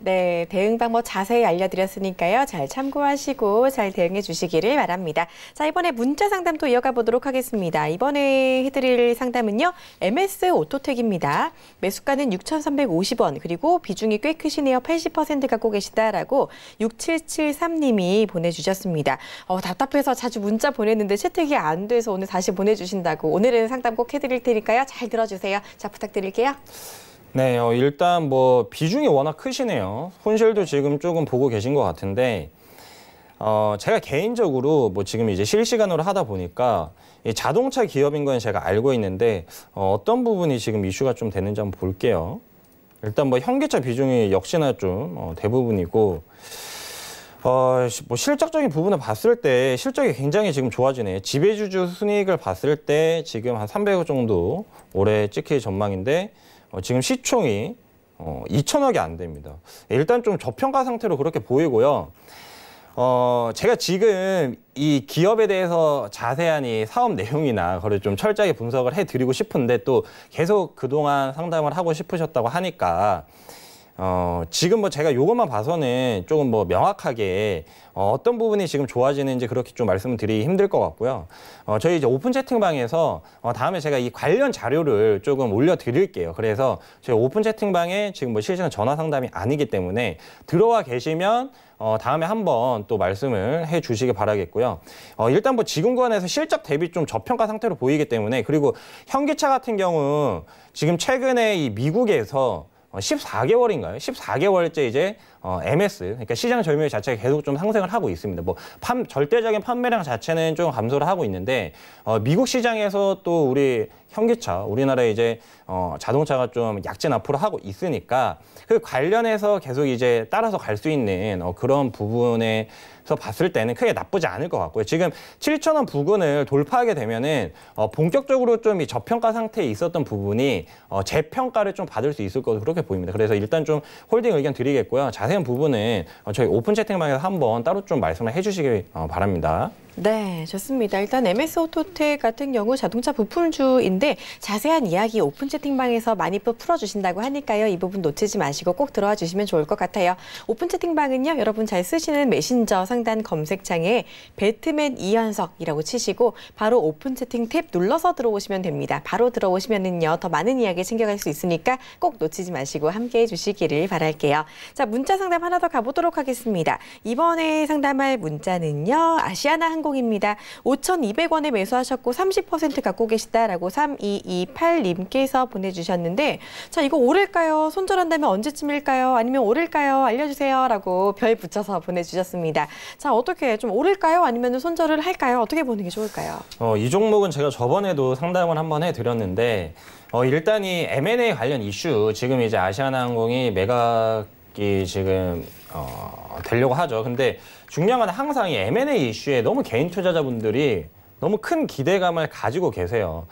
네, 대응 방법 뭐 자세히 알려드렸으니까요. 잘 참고하시고 잘 대응해 주시기를 바랍니다. 자, 이번에 문자 상담도 이어가 보도록 하겠습니다. 이번에 해드릴 상담은요. MS 오토텍입니다. 매수가는 6,350원, 그리고 비중이 꽤 크시네요. 80% 갖고 계시다라고 6773님이 보내주셨습니다. 어, 답답해서 자주 문자 보냈는데 채택이 안 돼서 오늘 다시 보내주신다고 오늘은 상담 꼭 해드릴 테니까요. 잘 들어주세요. 자, 부탁드릴게요. 네, 어, 일단 뭐 비중이 워낙 크시네요. 손실도 지금 조금 보고 계신 것 같은데 어, 제가 개인적으로 뭐 지금 이제 실시간으로 하다 보니까 이 자동차 기업인 건 제가 알고 있는데 어, 어떤 부분이 지금 이슈가 좀 되는지 한번 볼게요. 일단 뭐 현기차 비중이 역시나 좀 어, 대부분이고 어, 뭐 실적적인 부분을 봤을 때 실적이 굉장히 지금 좋아지네. 요 지배주주 순이익을 봤을 때 지금 한 300억 정도 올해 찍힐 전망인데 어, 지금 시총이 2천억이 어, 안 됩니다. 일단 좀 저평가 상태로 그렇게 보이고요. 어, 제가 지금 이 기업에 대해서 자세한 이 사업 내용이나 그걸 좀 철저하게 분석을 해드리고 싶은데 또 계속 그동안 상담을 하고 싶으셨다고 하니까 어, 지금 뭐 제가 요것만 봐서는 조금 뭐 명확하게 어, 어떤 부분이 지금 좋아지는지 그렇게 좀 말씀을 드리기 힘들 것 같고요. 어, 저희 이제 오픈 채팅방에서 어, 다음에 제가 이 관련 자료를 조금 올려드릴게요. 그래서 저희 오픈 채팅방에 지금 뭐 실시간 전화 상담이 아니기 때문에 들어와 계시면 어, 다음에 한 번 또 말씀을 해 주시기 바라겠고요. 어, 일단 뭐 지금 구간에서 실적 대비 좀 저평가 상태로 보이기 때문에 그리고 현기차 같은 경우 지금 최근에 이 미국에서 14개월인가요? 어, 14개월째 이제 어, MS 그러니까 시장 절멸 자체가 계속 좀 상승을 하고 있습니다. 뭐 판, 절대적인 판매량 자체는 좀 감소를 하고 있는데 어, 미국 시장에서 또 우리 현기차 우리나라에 이제 어, 자동차가 좀 약진 앞으로 하고 있으니까 그 관련해서 계속 이제 따라서 갈 수 있는 어, 그런 부분에서 봤을 때는 크게 나쁘지 않을 것 같고요. 지금 7천 원 부근을 돌파하게 되면은 어, 본격적으로 좀 이 저평가 상태에 있었던 부분이 어, 재평가를 좀 받을 수 있을 것으로 그렇게 보입니다. 그래서 일단 좀 홀딩 의견 드리겠고요. 자세 자세한 부분은 저희 오픈 채팅방에서 한번 따로 좀 말씀을 해주시기 어, 바랍니다. 네, 좋습니다. 일단 MS 오토텍 같은 경우 자동차 부품주인데 자세한 이야기 오픈 채팅방에서 많이 풀어주신다고 하니까요. 이 부분 놓치지 마시고 꼭 들어와 주시면 좋을 것 같아요. 오픈 채팅방은요. 여러분 잘 쓰시는 메신저 상단 검색창에 배트맨 이현석이라고 치시고 바로 오픈 채팅 탭 눌러서 들어오시면 됩니다. 바로 들어오시면은요. 더 많은 이야기 챙겨갈 수 있으니까 꼭 놓치지 마시고 함께해 주시기를 바랄게요. 자, 문자 상담 하나 더 가보도록 하겠습니다. 이번에 상담할 문자는요. 아시아나 한국 항공입니다. 5,200원에 매수하셨고 30% 갖고 계시다라고 3228님께서 보내주셨는데 자 이거 오를까요? 손절한다면 언제쯤일까요? 아니면 오를까요? 알려주세요 라고 별 붙여서 보내주셨습니다. 자 어떻게 좀 오를까요? 아니면 손절을 할까요? 어떻게 보는 게 좋을까요? 어, 이 종목은 제가 저번에도 상담을 한번 해드렸는데 어, 일단 이 M&A 관련 이슈 지금 이제 아시아나항공이 매각이 지금 어, 되려고 하죠. 근데 중요한 건 항상 이 M&A 이슈에 너무 개인 투자자분들이 너무 큰 기대감을 가지고 계세요.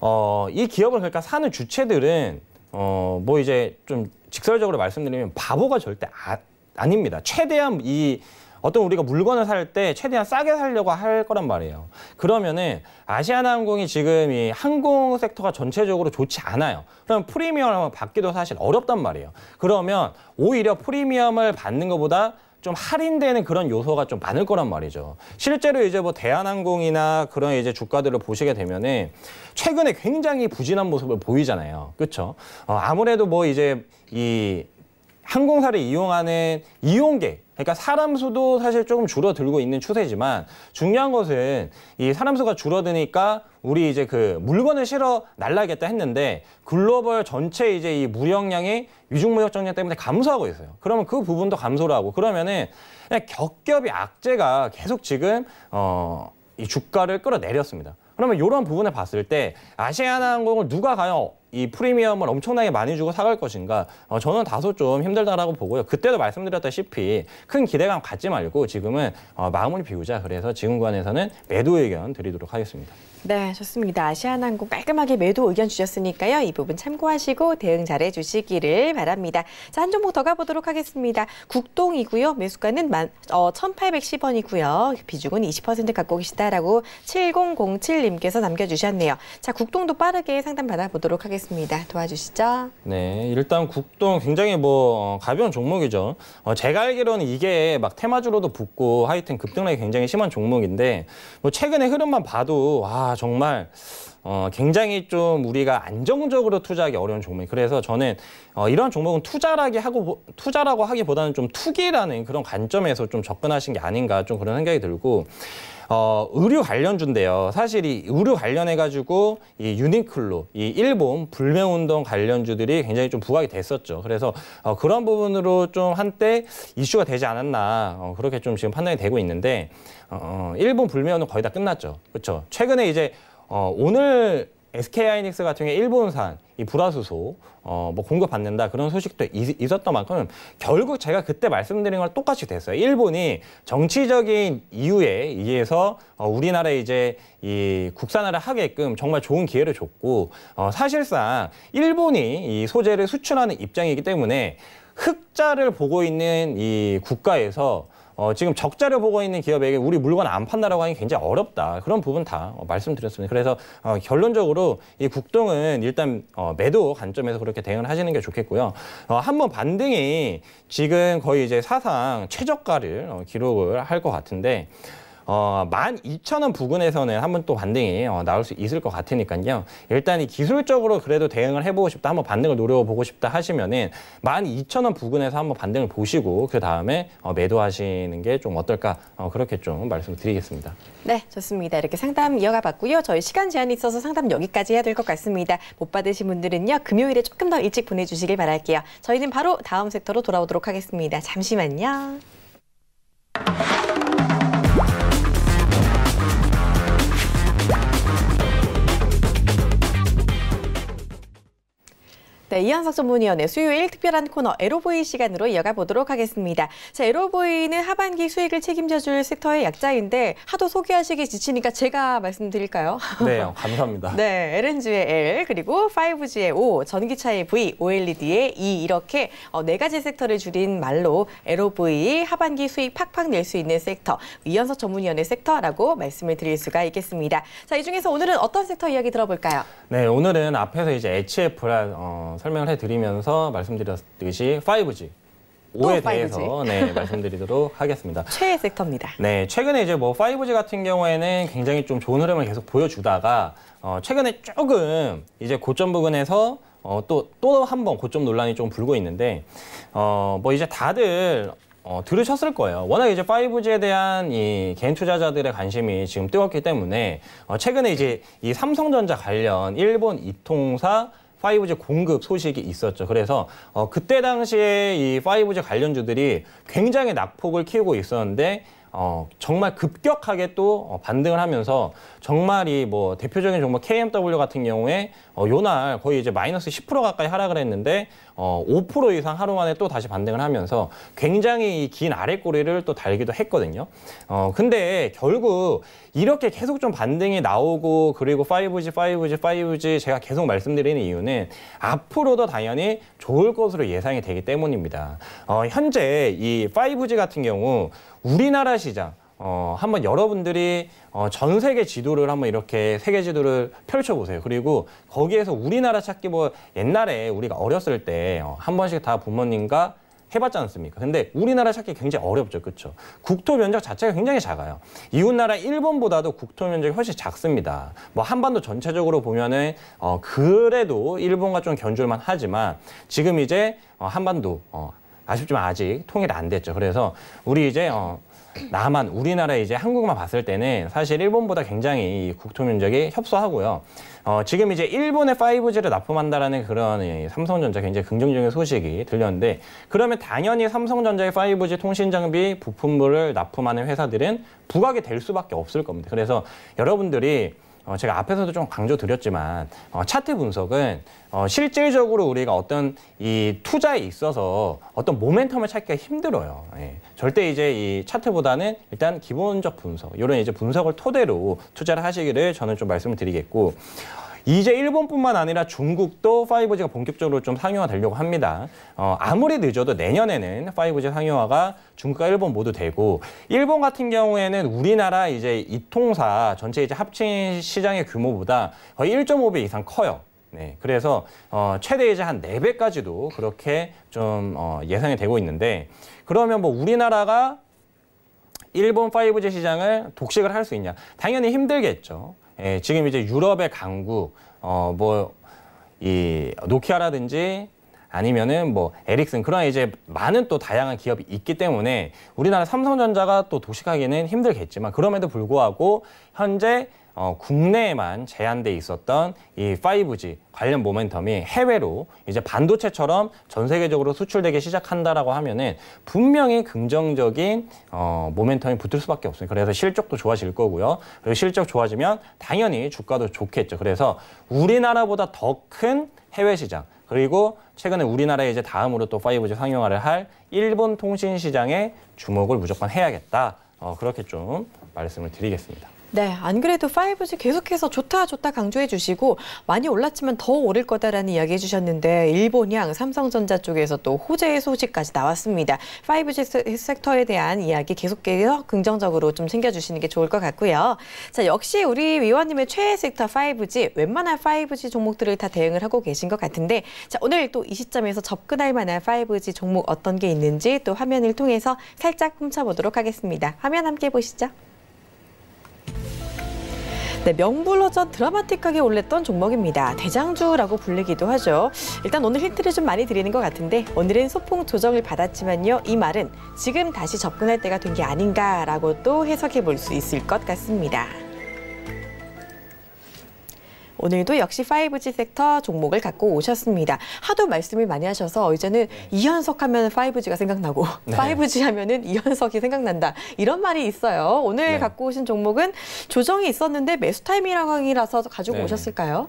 어, 이 기업을 그러니까 사는 주체들은 어, 뭐 이제 좀 직설적으로 말씀드리면 바보가 절대 아, 아닙니다. 최대한 이 어떤 우리가 물건을 살 때 최대한 싸게 살려고 할 거란 말이에요. 그러면은 아시아나항공이 지금 이 항공 섹터가 전체적으로 좋지 않아요. 그럼 프리미엄을 받기도 사실 어렵단 말이에요. 그러면 오히려 프리미엄을 받는 것보다 좀 할인되는 그런 요소가 좀 많을 거란 말이죠. 실제로 이제 뭐 대한항공이나 그런 이제 주가들을 보시게 되면은 최근에 굉장히 부진한 모습을 보이잖아요. 그렇죠? 어, 아무래도 뭐 이제 이 항공사를 이용하는 이용객 그러니까 사람 수도 사실 조금 줄어들고 있는 추세지만 중요한 것은 이 사람 수가 줄어드니까 우리 이제 그 물건을 실어 날라겠다 했는데 글로벌 전체 이제 이 무역량이 위중무역 정량 때문에 감소하고 있어요. 그러면 그 부분도 감소를 하고 그러면은 그냥 겹겹이 악재가 계속 지금 어 이 주가를 끌어내렸습니다. 그러면 이런 부분을 봤을 때 아시아나항공을 누가 가요? 이 프리미엄을 엄청나게 많이 주고 사갈 것인가 어, 저는 다소 좀 힘들다라고 보고요. 그때도 말씀드렸다시피 큰 기대감 갖지 말고 지금은 어, 마음을 비우자. 그래서 지금관에서는 매도 의견 드리도록 하겠습니다. 네, 좋습니다. 아시아나항공 깔끔하게 매도 의견 주셨으니까요. 이 부분 참고하시고 대응 잘해 주시기를 바랍니다. 자, 한 종목 더 가보도록 하겠습니다. 국동이고요. 매수가는 만, 어, 1,810원이고요. 비중은 20% 갖고 계시다라고 7007님께서 남겨주셨네요. 자, 국동도 빠르게 상담 받아보도록 하겠습니다. 보겠습니다. 도와주시죠. 네, 일단 국동 굉장히 뭐 어, 가벼운 종목이죠. 어, 제가 알기로는 이게 막 테마주로도 붙고 하여튼 급등락이 굉장히 심한 종목인데 뭐 최근의 흐름만 봐도 와 정말 어, 굉장히 좀 우리가 안정적으로 투자하기 어려운 종목. 이 그래서 저는 어, 이런 종목은 투자라기 하고 투자라고 하기보다는 좀 투기라는 그런 관점에서 좀 접근하신 게 아닌가 좀 그런 생각이 들고 어, 의류 관련주인데요. 사실 이 의류 관련해가지고 이 유니클로, 이 일본 불매운동 관련주들이 굉장히 좀 부각이 됐었죠. 그래서 어, 그런 부분으로 좀 한때 이슈가 되지 않았나 어, 그렇게 좀 지금 판단이 되고 있는데 어, 어 일본 불매운동 거의 다 끝났죠. 그렇죠. 최근에 이제 어, 오늘 SK 하이닉스 같은 경우 에 일본산 이 불화수소 어, 뭐 공급받는다 그런 소식도 있, 었던 만큼 결국 제가 그때 말씀드린 걸 똑같이 됐어요. 일본이 정치적인 이유에 의해서 어, 우리나라에 이제 이 국산화를 하게끔 정말 좋은 기회를 줬고 어, 사실상 일본이 이 소재를 수출하는 입장이기 때문에 흑자를 보고 있는 이 국가에서 어, 지금 적자를 보고 있는 기업에게 우리 물건 안 판다라고 하기 굉장히 어렵다. 그런 부분 다 어, 말씀드렸습니다. 그래서 어, 결론적으로 이 국동은 일단 어, 매도 관점에서 그렇게 대응을 하시는 게 좋겠고요. 어, 한번 반등이 지금 거의 이제 사상 최저가를 어, 기록을 할 것 같은데 어, 12,000원 부근에서는 한번 또 반등이 어, 나올 수 있을 것 같으니까요. 일단 이 기술적으로 그래도 대응을 해보고 싶다, 한번 반등을 노려보고 싶다 하시면은 12,000원 부근에서 한번 반등을 보시고 그 다음에 어, 매도하시는 게 좀 어떨까 어, 그렇게 좀 말씀드리겠습니다. 네, 좋습니다. 이렇게 상담 이어가 봤고요. 저희 시간 제한이 있어서 상담 여기까지 해야 될 것 같습니다. 못 받으신 분들은요, 금요일에 조금 더 일찍 보내주시길 바랄게요. 저희는 바로 다음 섹터로 돌아오도록 하겠습니다. 잠시만요. 네, 이현석 전문위원의 수요일 특별한 코너 LOV 시간으로 이어가 보도록 하겠습니다. 자, LOV는 하반기 수익을 책임져줄 섹터의 약자인데 하도 소개하시기 지치니까 제가 말씀드릴까요? 네, 감사합니다. 네, LNG의 L, 그리고 5G의 O, 전기차의 V, OLED의 E 이렇게 어, 네 가지 섹터를 줄인 말로 LOV 하반기 수익 팍팍 낼 수 있는 섹터, 이현석 전문위원의 섹터라고 말씀을 드릴 수가 있겠습니다. 자, 이 중에서 오늘은 어떤 섹터 이야기 들어볼까요? 네, 오늘은 앞에서 이제 HF란 어, 설명을 해드리면서 말씀드렸듯이 5G. 5에 대해서 네, 말씀드리도록 하겠습니다. 최애 섹터입니다. 네, 최근에 이제 뭐 5G 같은 경우에는 굉장히 좀 좋은 흐름을 계속 보여주다가 어, 최근에 조금 이제 고점 부근에서 어, 또또 한 번 고점 논란이 좀 불고 있는데 어, 뭐 이제 다들 어, 들으셨을 거예요. 워낙 이제 5G에 대한 이 개인 투자자들의 관심이 지금 뜨겁기 때문에 어, 최근에 이제 이 삼성전자 관련 일본 이통사 5G 공급 소식이 있었죠. 그래서 어, 그때 당시에 이 5G 관련주들이 굉장히 낙폭을 키우고 있었는데 어, 정말 급격하게 또 어, 반등을 하면서 정말 이뭐 대표적인 종목 KMW 같은 경우에 어, 요날 거의 이제 마이너스 10% 가까이 하락을 했는데 어, 5% 이상 하루 만에 또 다시 반등을 하면서 굉장히 긴 아래 꼬리를 또 달기도 했거든요. 어, 근데 결국 이렇게 계속 좀 반등이 나오고 그리고 5G, 5G, 5G 제가 계속 말씀드리는 이유는 앞으로도 당연히 좋을 것으로 예상이 되기 때문입니다. 어, 현재 이 5G 같은 경우 우리나라 시장 어, 한번 여러분들이 어, 전 세계 지도를 한번 이렇게 세계 지도를 펼쳐보세요. 그리고 거기에서 우리나라 찾기 뭐 옛날에 우리가 어렸을 때한 어, 번씩 다 부모님과 해봤지 않습니까? 근데 우리나라 찾기 굉장히 어렵죠. 그렇죠? 국토 면적 자체가 굉장히 작아요. 이웃나라 일본보다도 국토 면적이 훨씬 작습니다. 뭐 한반도 전체적으로 보면은 어, 그래도 일본과 좀 견줄만 하지만 지금 이제 어, 한반도 어, 아쉽지만 아직 통일이 안 됐죠. 그래서 우리 이제 어, 나만 우리나라 이제 한국만 봤을 때는 사실 일본보다 굉장히 국토 면적이 협소하고요. 어, 지금 이제 일본의 5G를 납품한다라는 그런 삼성전자 굉장히 긍정적인 소식이 들렸는데 그러면 당연히 삼성전자의 5G 통신 장비 부품물을 납품하는 회사들은 부각이 될 수밖에 없을 겁니다. 그래서 여러분들이 어, 제가 앞에서도 좀 강조드렸지만 어, 차트 분석은 어, 실질적으로 우리가 어떤 이 투자에 있어서 어떤 모멘텀을 찾기가 힘들어요. 예. 절대 이제 이 차트보다는 일단 기본적 분석 이런 이제 분석을 토대로 투자를 하시기를 저는 좀 말씀을 드리겠고 이제 일본뿐만 아니라 중국도 5G가 본격적으로 좀 상용화되려고 합니다. 어, 아무리 늦어도 내년에는 5G 상용화가 중국과 일본 모두 되고 일본 같은 경우에는 우리나라 이제 이통사 전체 이제 합친 시장의 규모보다 거의 1.5배 이상 커요. 네, 그래서 어, 최대 이제 한4배까지도 그렇게 좀 어, 예상이 되고 있는데 그러면 뭐 우리나라가 일본 5G 시장을 독식을 할 수 있냐? 당연히 힘들겠죠. 예, 지금 이제 유럽의 강국 어뭐이 노키아라든지 아니면은 뭐 에릭슨 그런 이제 많은 또 다양한 기업이 있기 때문에 우리나라 삼성전자가 또 도식하기는 힘들겠지만 그럼에도 불구하고 현재 어, 국내에만 제한돼 있었던 이 5G 관련 모멘텀이 해외로 이제 반도체처럼 전 세계적으로 수출되기 시작한다라고 하면은 분명히 긍정적인 어, 모멘텀이 붙을 수밖에 없어요. 그래서 실적도 좋아질 거고요. 그리고 실적 좋아지면 당연히 주가도 좋겠죠. 그래서 우리나라보다 더 큰 해외 시장 그리고 최근에 우리나라에 이제 다음으로 또 5G 상용화를 할 일본 통신 시장에 주목을 무조건 해야겠다. 어, 그렇게 좀 말씀을 드리겠습니다. 네, 안 그래도 5G 계속해서 좋다 좋다 강조해 주시고 많이 올랐지만 더 오를 거다라는 이야기 해 주셨는데 일본향 삼성전자 쪽에서 또 호재의 소식까지 나왔습니다. 5G 섹터에 대한 이야기 계속해서 긍정적으로 좀 챙겨주시는 게 좋을 것 같고요. 자, 역시 우리 위원님의 최애 섹터 5G, 웬만한 5G 종목들을 다 대응을 하고 계신 것 같은데 자, 오늘 또 이 시점에서 접근할 만한 5G 종목 어떤 게 있는지 또 화면을 통해서 살짝 훔쳐보도록 하겠습니다. 화면 함께 보시죠. 네, 명불허전 드라마틱하게 올렸던 종목입니다. 대장주라고 불리기도 하죠. 일단 오늘 힌트를 좀 많이 드리는 것 같은데 오늘은 소폭 조정을 받았지만요. 이 말은 지금 다시 접근할 때가 된 게 아닌가라고 또 해석해 볼 수 있을 것 같습니다. 오늘도 역시 5G 섹터 종목을 갖고 오셨습니다. 하도 말씀을 많이 하셔서 이제는 네. 이현석 하면 5G가 생각나고 네. 5G 하면은 이현석이 생각난다. 이런 말이 있어요. 오늘 네. 갖고 오신 종목은 조정이 있었는데 매수 타이밍이라서 가지고 네. 오셨을까요?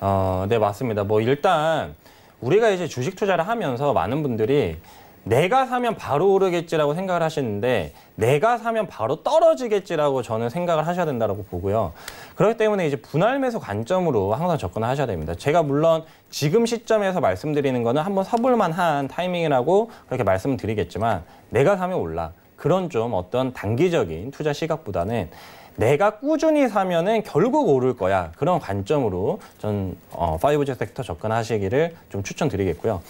어, 네, 맞습니다. 뭐 일단 우리가 이제 주식 투자를 하면서 많은 분들이 내가 사면 바로 오르겠지라고 생각을 하시는데 내가 사면 바로 떨어지겠지라고 저는 생각을 하셔야 된다고 보고요. 그렇기 때문에 이제 분할 매수 관점으로 항상 접근하셔야 을 됩니다. 제가 물론 지금 시점에서 말씀드리는 거는 한번 사볼 만한 타이밍이라고 그렇게 말씀드리겠지만 내가 사면 올라. 그런 좀 어떤 단기적인 투자 시각보다는 내가 꾸준히 사면은 결국 오를 거야. 그런 관점으로 전 어, 5G 섹터 접근하시기를 좀 추천드리겠고요.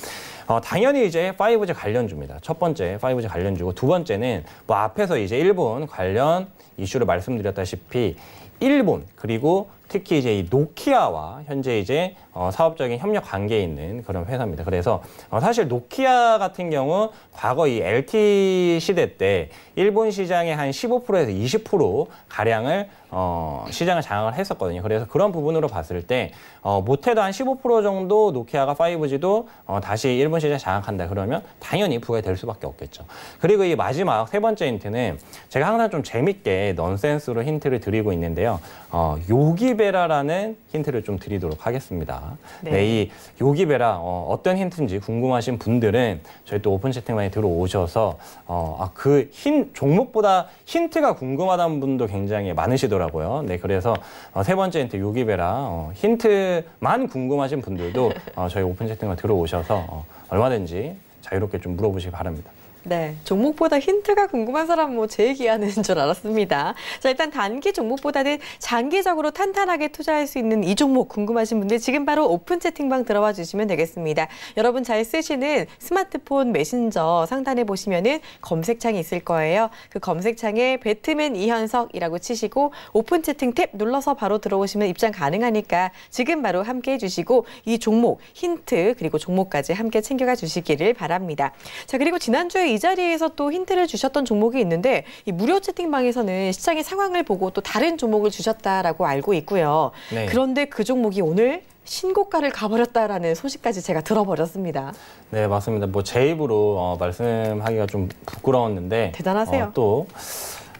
어, 당연히 이제 5G 관련주입니다. 첫 번째 5G 관련주고 두 번째는 뭐 앞에서 이제 일본 관련 이슈를 말씀드렸다시피 일본 그리고 특히 이제 이 노키아와 현재 이제 어, 사업적인 협력 관계에 있는 그런 회사입니다. 그래서 어, 사실 노키아 같은 경우 과거 이 LT e 시대 때 일본 시장의 한 15%에서 20% 가량을 어, 시장을 장악을 했었거든요. 그래서 그런 부분으로 봤을 때 어, 못해도 한 15% 정도 노키아가 5G도 어, 다시 일본 시장 장악한다 그러면 당연히 부과될 수밖에 없겠죠. 그리고 이 마지막 세 번째 힌트는 제가 항상 좀 재밌게 넌센스로 힌트를 드리고 있는데요. 어, 요기베라라는 힌트를 좀 드리도록 하겠습니다. 네, 네이 요기베라 어, 어떤 힌트인지 궁금하신 분들은 저희 또 오픈 채팅방에 들어오셔서 어, 아, 그흰 종목보다 힌트가 궁금하다는 분도 굉장히 많으시더라고요. 네, 그래서 어, 세 번째 힌트 요기베라 어, 힌트만 궁금하신 분들도 어, 저희 오픈 채팅방에 들어오셔서 어, 얼마든지 자유롭게 좀 물어보시기 바랍니다. 네, 종목보다 힌트가 궁금한 사람 뭐제 얘기하는 줄 알았습니다. 자, 일단 단기 종목보다는 장기적으로 탄탄하게 투자할 수 있는 이 종목 궁금하신 분들 지금 바로 오픈 채팅방 들어와 주시면 되겠습니다. 여러분 잘 쓰시는 스마트폰 메신저 상단에 보시면은 검색창이 있을 거예요. 그 검색창에 배트맨 이현석이라고 치시고 오픈 채팅 탭 눌러서 바로 들어오시면 입장 가능하니까 지금 바로 함께 해주시고 이 종목 힌트 그리고 종목까지 함께 챙겨가 주시기를 바랍니다. 자, 그리고 지난주에 이 자리에서 또 힌트를 주셨던 종목이 있는데 이 무료 채팅방에서는 시장의 상황을 보고 또 다른 종목을 주셨다라고 알고 있고요. 네. 그런데 그 종목이 오늘 신고가를 가버렸다라는 소식까지 제가 들어버렸습니다. 네, 맞습니다. 뭐 제 입으로 어, 말씀하기가 좀 부끄러웠는데 대단하세요. 어, 또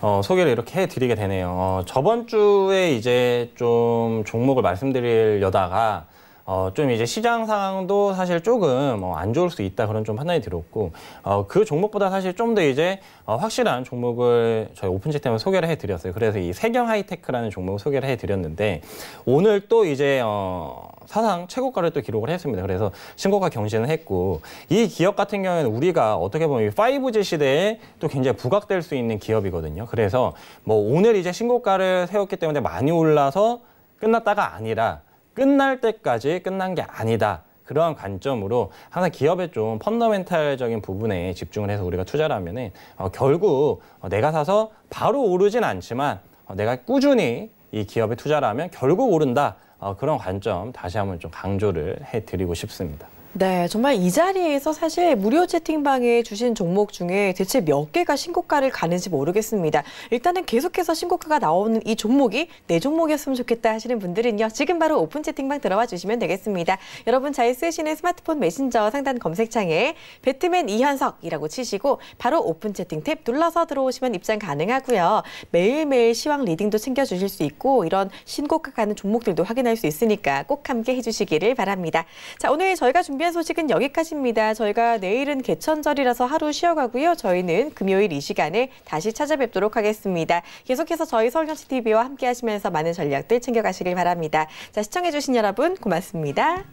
어, 소개를 이렇게 해드리게 되네요. 어, 저번 주에 이제 좀 종목을 말씀드리려다가 어, 좀 이제 시장 상황도 사실 조금 어, 안 좋을 수 있다 그런 좀 판단이 들었고 어, 그 종목보다 사실 좀 더 이제 어, 확실한 종목을 저희 오픈 시스템을 소개를 해드렸어요. 그래서 이 세경 하이테크라는 종목을 소개를 해드렸는데 오늘 또 이제 어, 사상 최고가를 또 기록을 했습니다. 그래서 신고가 경신을 했고 이 기업 같은 경우에는 우리가 어떻게 보면 5G 시대에 또 굉장히 부각될 수 있는 기업이거든요. 그래서 뭐 오늘 이제 신고가를 세웠기 때문에 많이 올라서 끝났다가 아니라 끝날 때까지 끝난 게 아니다. 그러한 관점으로 항상 기업의 좀 펀더멘탈적인 부분에 집중을 해서 우리가 투자를 하면은 어, 결국 어, 내가 사서 바로 오르진 않지만 어, 내가 꾸준히 이 기업에 투자를 하면 결국 오른다. 어, 그런 관점 다시 한번 좀 강조를 해드리고 싶습니다. 네, 정말 이 자리에서 사실 무료 채팅방에 주신 종목 중에 대체 몇 개가 신고가를 가는지 모르겠습니다. 일단은 계속해서 신고가가 나오는 이 종목이 내 종목이었으면 좋겠다 하시는 분들은요. 지금 바로 오픈 채팅방 들어와 주시면 되겠습니다. 여러분 잘 쓰시는 스마트폰 메신저 상단 검색창에 배트맨 이현석이라고 치시고 바로 오픈 채팅 탭 눌러서 들어오시면 입장 가능하고요. 매일매일 시황 리딩도 챙겨주실 수 있고 이런 신고가 가는 종목들도 확인할 수 있으니까 꼭 함께 해주시기를 바랍니다. 자, 오늘 저희가 준비 준비한 소식은 여기까지입니다. 저희가 내일은 개천절이라서 하루 쉬어가고요. 저희는 금요일 이 시간에 다시 찾아뵙도록 하겠습니다. 계속해서 저희 서울경치TV와 함께 하시면서 많은 전략들 챙겨가시길 바랍니다. 자, 시청해주신 여러분 고맙습니다.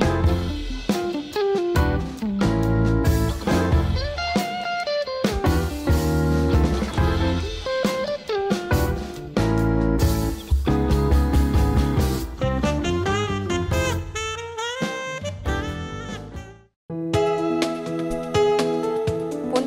you.